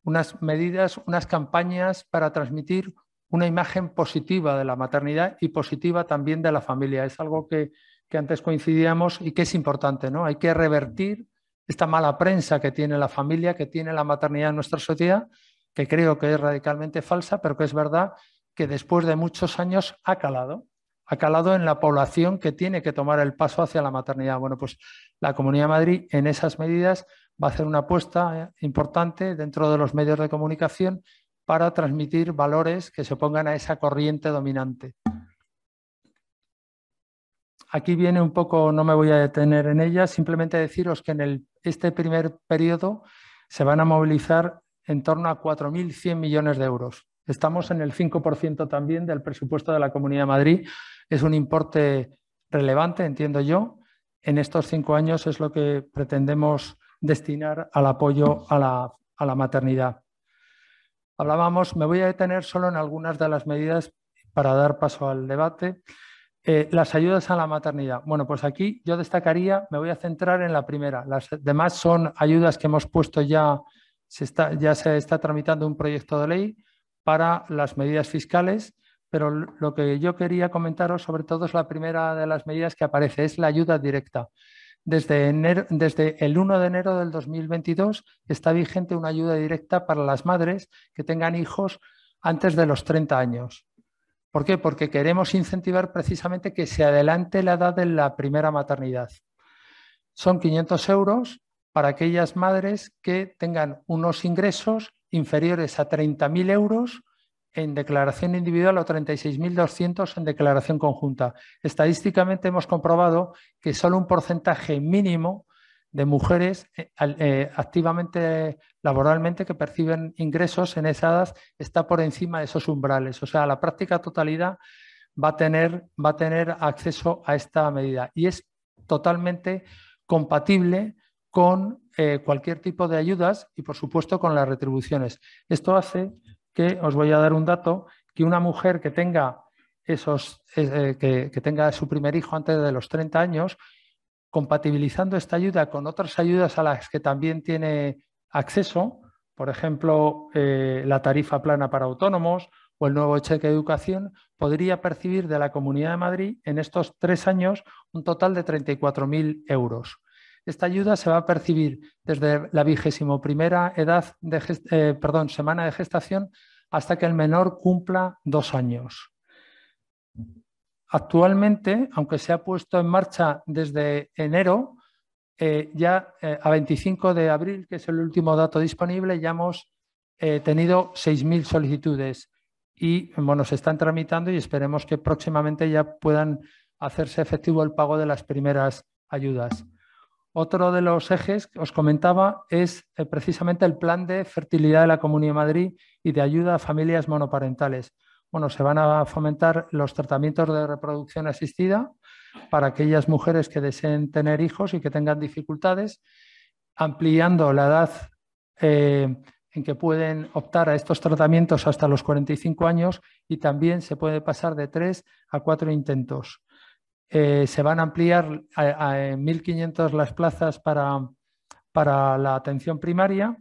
unas medidas, unas campañas para transmitir una imagen positiva de la maternidad y positiva también de la familia. Es algo que, antes coincidíamos y que es importante, ¿no? Hay que revertir esta mala prensa que tiene la familia, que tiene la maternidad en nuestra sociedad, que creo que es radicalmente falsa, pero que es verdad que después de muchos años ha calado, ha calado en la población que tiene que tomar el paso hacia la maternidad. Bueno, pues la Comunidad de Madrid en esas medidas va a hacer una apuesta eh, importante dentro de los medios de comunicación para transmitir valores que se opongan a esa corriente dominante. Aquí viene un poco, no me voy a detener en ella, simplemente deciros que en este primer periodo se van a movilizar en torno a 4.100 millones de euros. Estamos en el 5% también del presupuesto de la Comunidad de Madrid. Es un importe relevante, entiendo yo. En estos cinco años es lo que pretendemos destinar al apoyo a la maternidad hablábamos, me voy a detener solo en algunas de las medidas para dar paso al debate. Eh, las ayudas a la maternidad. Bueno, pues aquí yo destacaría, me voy a centrar en la primera. Las demás son ayudas que hemos puesto ya, ya se está tramitando un proyecto de ley para las medidas fiscales, pero lo que yo quería comentaros sobre todo es la primera de las medidas que aparece, es la ayuda directa. Desde, el 1 de enero del 2022 está vigente una ayuda directa para las madres que tengan hijos antes de los 30 años. ¿Por qué? Porque queremos incentivar precisamente que se adelante la edad de la primera maternidad. Son 500 euros para aquellas madres que tengan unos ingresos inferiores a 30.000 euros en declaración individual o 36.200 en declaración conjunta. Estadísticamente hemos comprobado que solo un porcentaje mínimo de mujeres eh, eh, activamente laboralmente que perciben ingresos en esas está por encima de esos umbrales. O sea, la práctica totalidad va a tener, va a tener acceso a esta medida y es totalmente compatible con eh, cualquier tipo de ayudas y, por supuesto, con las retribuciones. Esto hace que os voy a dar un dato, que una mujer que tenga, esos, eh, eh, que, tenga su primer hijo antes de los 30 años, compatibilizando esta ayuda con otras ayudas a las que también tiene acceso, por ejemplo, eh, la tarifa plana para autónomos o el nuevo cheque de educación, podría percibir de la Comunidad de Madrid en estos tres años un total de 34.000 euros. Esta ayuda se va a percibir desde la vigésimo primera edad de eh, perdón, semana de gestación hasta que el menor cumpla dos años. Actualmente, aunque se ha puesto en marcha desde enero, eh, ya eh, a 25 de abril, que es el último dato disponible, ya hemos tenido 6.000 solicitudes y bueno, se están tramitando y esperemos que próximamente ya puedan hacerse efectivo el pago de las primeras ayudas. Otro de los ejes que os comentaba es eh, precisamente el plan de fertilidad de la Comunidad de Madrid y de ayuda a familias monoparentales. Bueno, se van a fomentar los tratamientos de reproducción asistida para aquellas mujeres que deseen tener hijos y que tengan dificultades, ampliando la edad eh, en que pueden optar a estos tratamientos hasta los 45 años y también se puede pasar de tres a cuatro intentos. Eh, se van a ampliar a, 1.500 las plazas para, la atención primaria,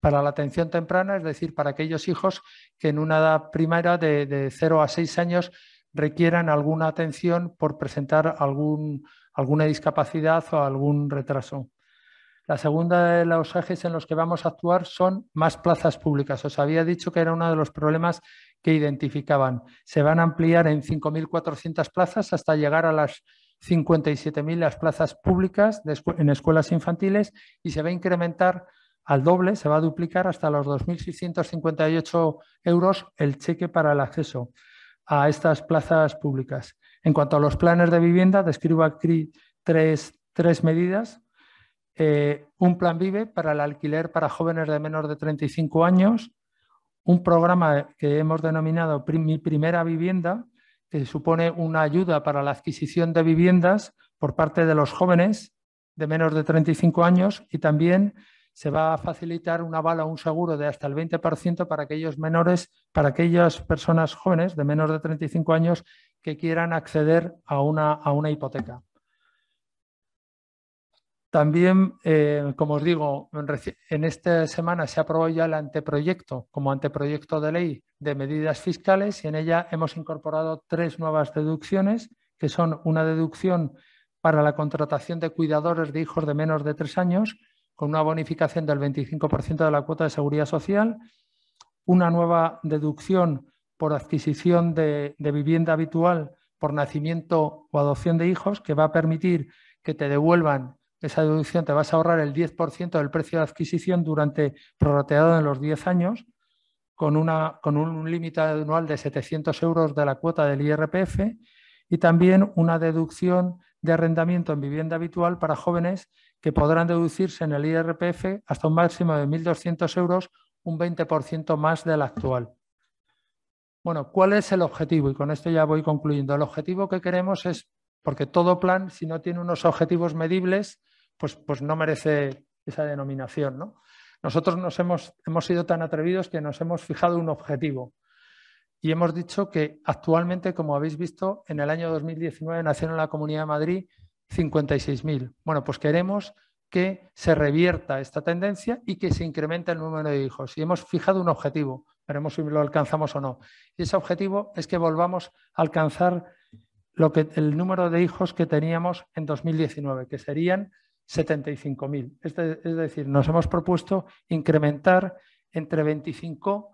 para la atención temprana, es decir, para aquellos hijos que en una edad primaria de, de 0 a 6 años requieran alguna atención por presentar algún, alguna discapacidad o algún retraso. La segunda de los ejes en los que vamos a actuar son más plazas públicas. Os había dicho que era uno de los problemas que identificaban. Se van a ampliar en 5.400 plazas hasta llegar a las 57.000 las plazas públicas en escuelas infantiles y se va a incrementar al doble, se va a duplicar hasta los 2.658 euros el cheque para el acceso a estas plazas públicas. En cuanto a los planes de vivienda, describo aquí tres, medidas. Eh, un plan vive para el alquiler para jóvenes de menos de 35 años, un programa que hemos denominado Mi Primera Vivienda, que supone una ayuda para la adquisición de viviendas por parte de los jóvenes de menos de 35 años y también se va a facilitar una aval a un seguro de hasta el 20% para aquellos menores, para aquellas personas jóvenes de menos de 35 años que quieran acceder a una, a una hipoteca. También, eh, como os digo, en esta semana se aprobó ya el anteproyecto como anteproyecto de ley de medidas fiscales y en ella hemos incorporado tres nuevas deducciones, que son una deducción para la contratación de cuidadores de hijos de menos de tres años con una bonificación del 25% de la cuota de seguridad social, una nueva deducción por adquisición de, de vivienda habitual por nacimiento o adopción de hijos que va a permitir que te devuelvan esa deducción te vas a ahorrar el 10% del precio de adquisición durante prorrateado en los 10 años, con, una, con un límite anual de 700 euros de la cuota del IRPF y también una deducción de arrendamiento en vivienda habitual para jóvenes que podrán deducirse en el IRPF hasta un máximo de 1.200 euros, un 20% más del actual. Bueno, ¿cuál es el objetivo? Y con esto ya voy concluyendo. El objetivo que queremos es, porque todo plan, si no tiene unos objetivos medibles, pues, pues no merece esa denominación. Nosotros nos hemos, hemos sido tan atrevidos que nos hemos fijado un objetivo y hemos dicho que actualmente, como habéis visto, en el año 2019 nacieron en la Comunidad de Madrid 56.000. Bueno, pues queremos que se revierta esta tendencia y que se incremente el número de hijos. Y hemos fijado un objetivo, veremos si lo alcanzamos o no. Y ese objetivo es que volvamos a alcanzar lo que, el número de hijos que teníamos en 2019, que serían 75.000. Es, decir, nos hemos propuesto incrementar entre 25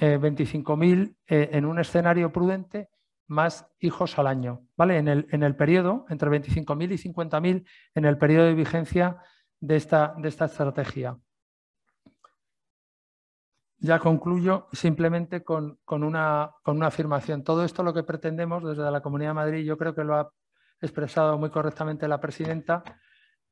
25.000 eh, eh, en un escenario prudente más hijos al año, ¿vale? En el, periodo, entre 25.000 y 50.000 en el periodo de vigencia de esta, de esta estrategia. Ya concluyo simplemente con, una, con una afirmación. Todo esto lo que pretendemos desde la Comunidad de Madrid, yo creo que lo ha expresado muy correctamente la presidenta,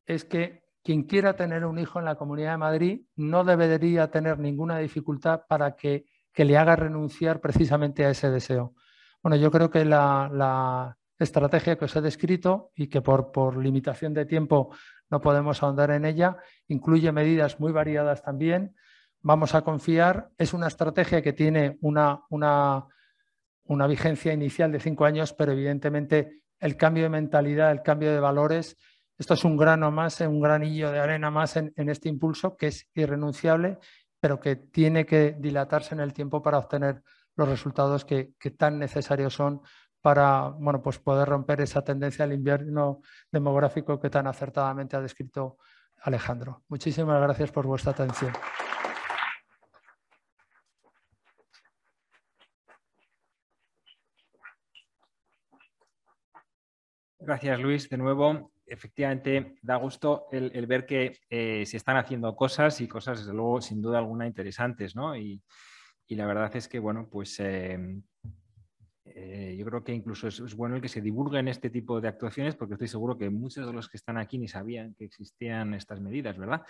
es que quien quiera tener un hijo en la Comunidad de Madrid no debería tener ninguna dificultad para que, le haga renunciar precisamente a ese deseo. Bueno, yo creo que la, estrategia que os he descrito y que por, limitación de tiempo no podemos ahondar en ella, incluye medidas muy variadas también. Vamos a confiar, es una estrategia que tiene una vigencia inicial de cinco años, pero evidentemente el cambio de mentalidad, el cambio de valores esto es un grano más, eh, un granillo de arena más en, este impulso que es irrenunciable, pero que tiene que dilatarse en el tiempo para obtener los resultados que, tan necesarios son para bueno, pues poder romper esa tendencia al invierno demográfico que tan acertadamente ha descrito Alejandro. Muchísimas gracias por vuestra atención. Gracias, Luis, de nuevo efectivamente da gusto el, ver que eh, se están haciendo cosas y cosas, desde luego, sin duda alguna interesantes, ¿no? Y, la verdad es que, bueno, pues em, eh, yo creo que incluso es, es, bueno el que se divulguen este tipo de actuaciones porque estoy seguro que muchos de los que están aquí ni sabían que existían estas medidas, ¿verdad?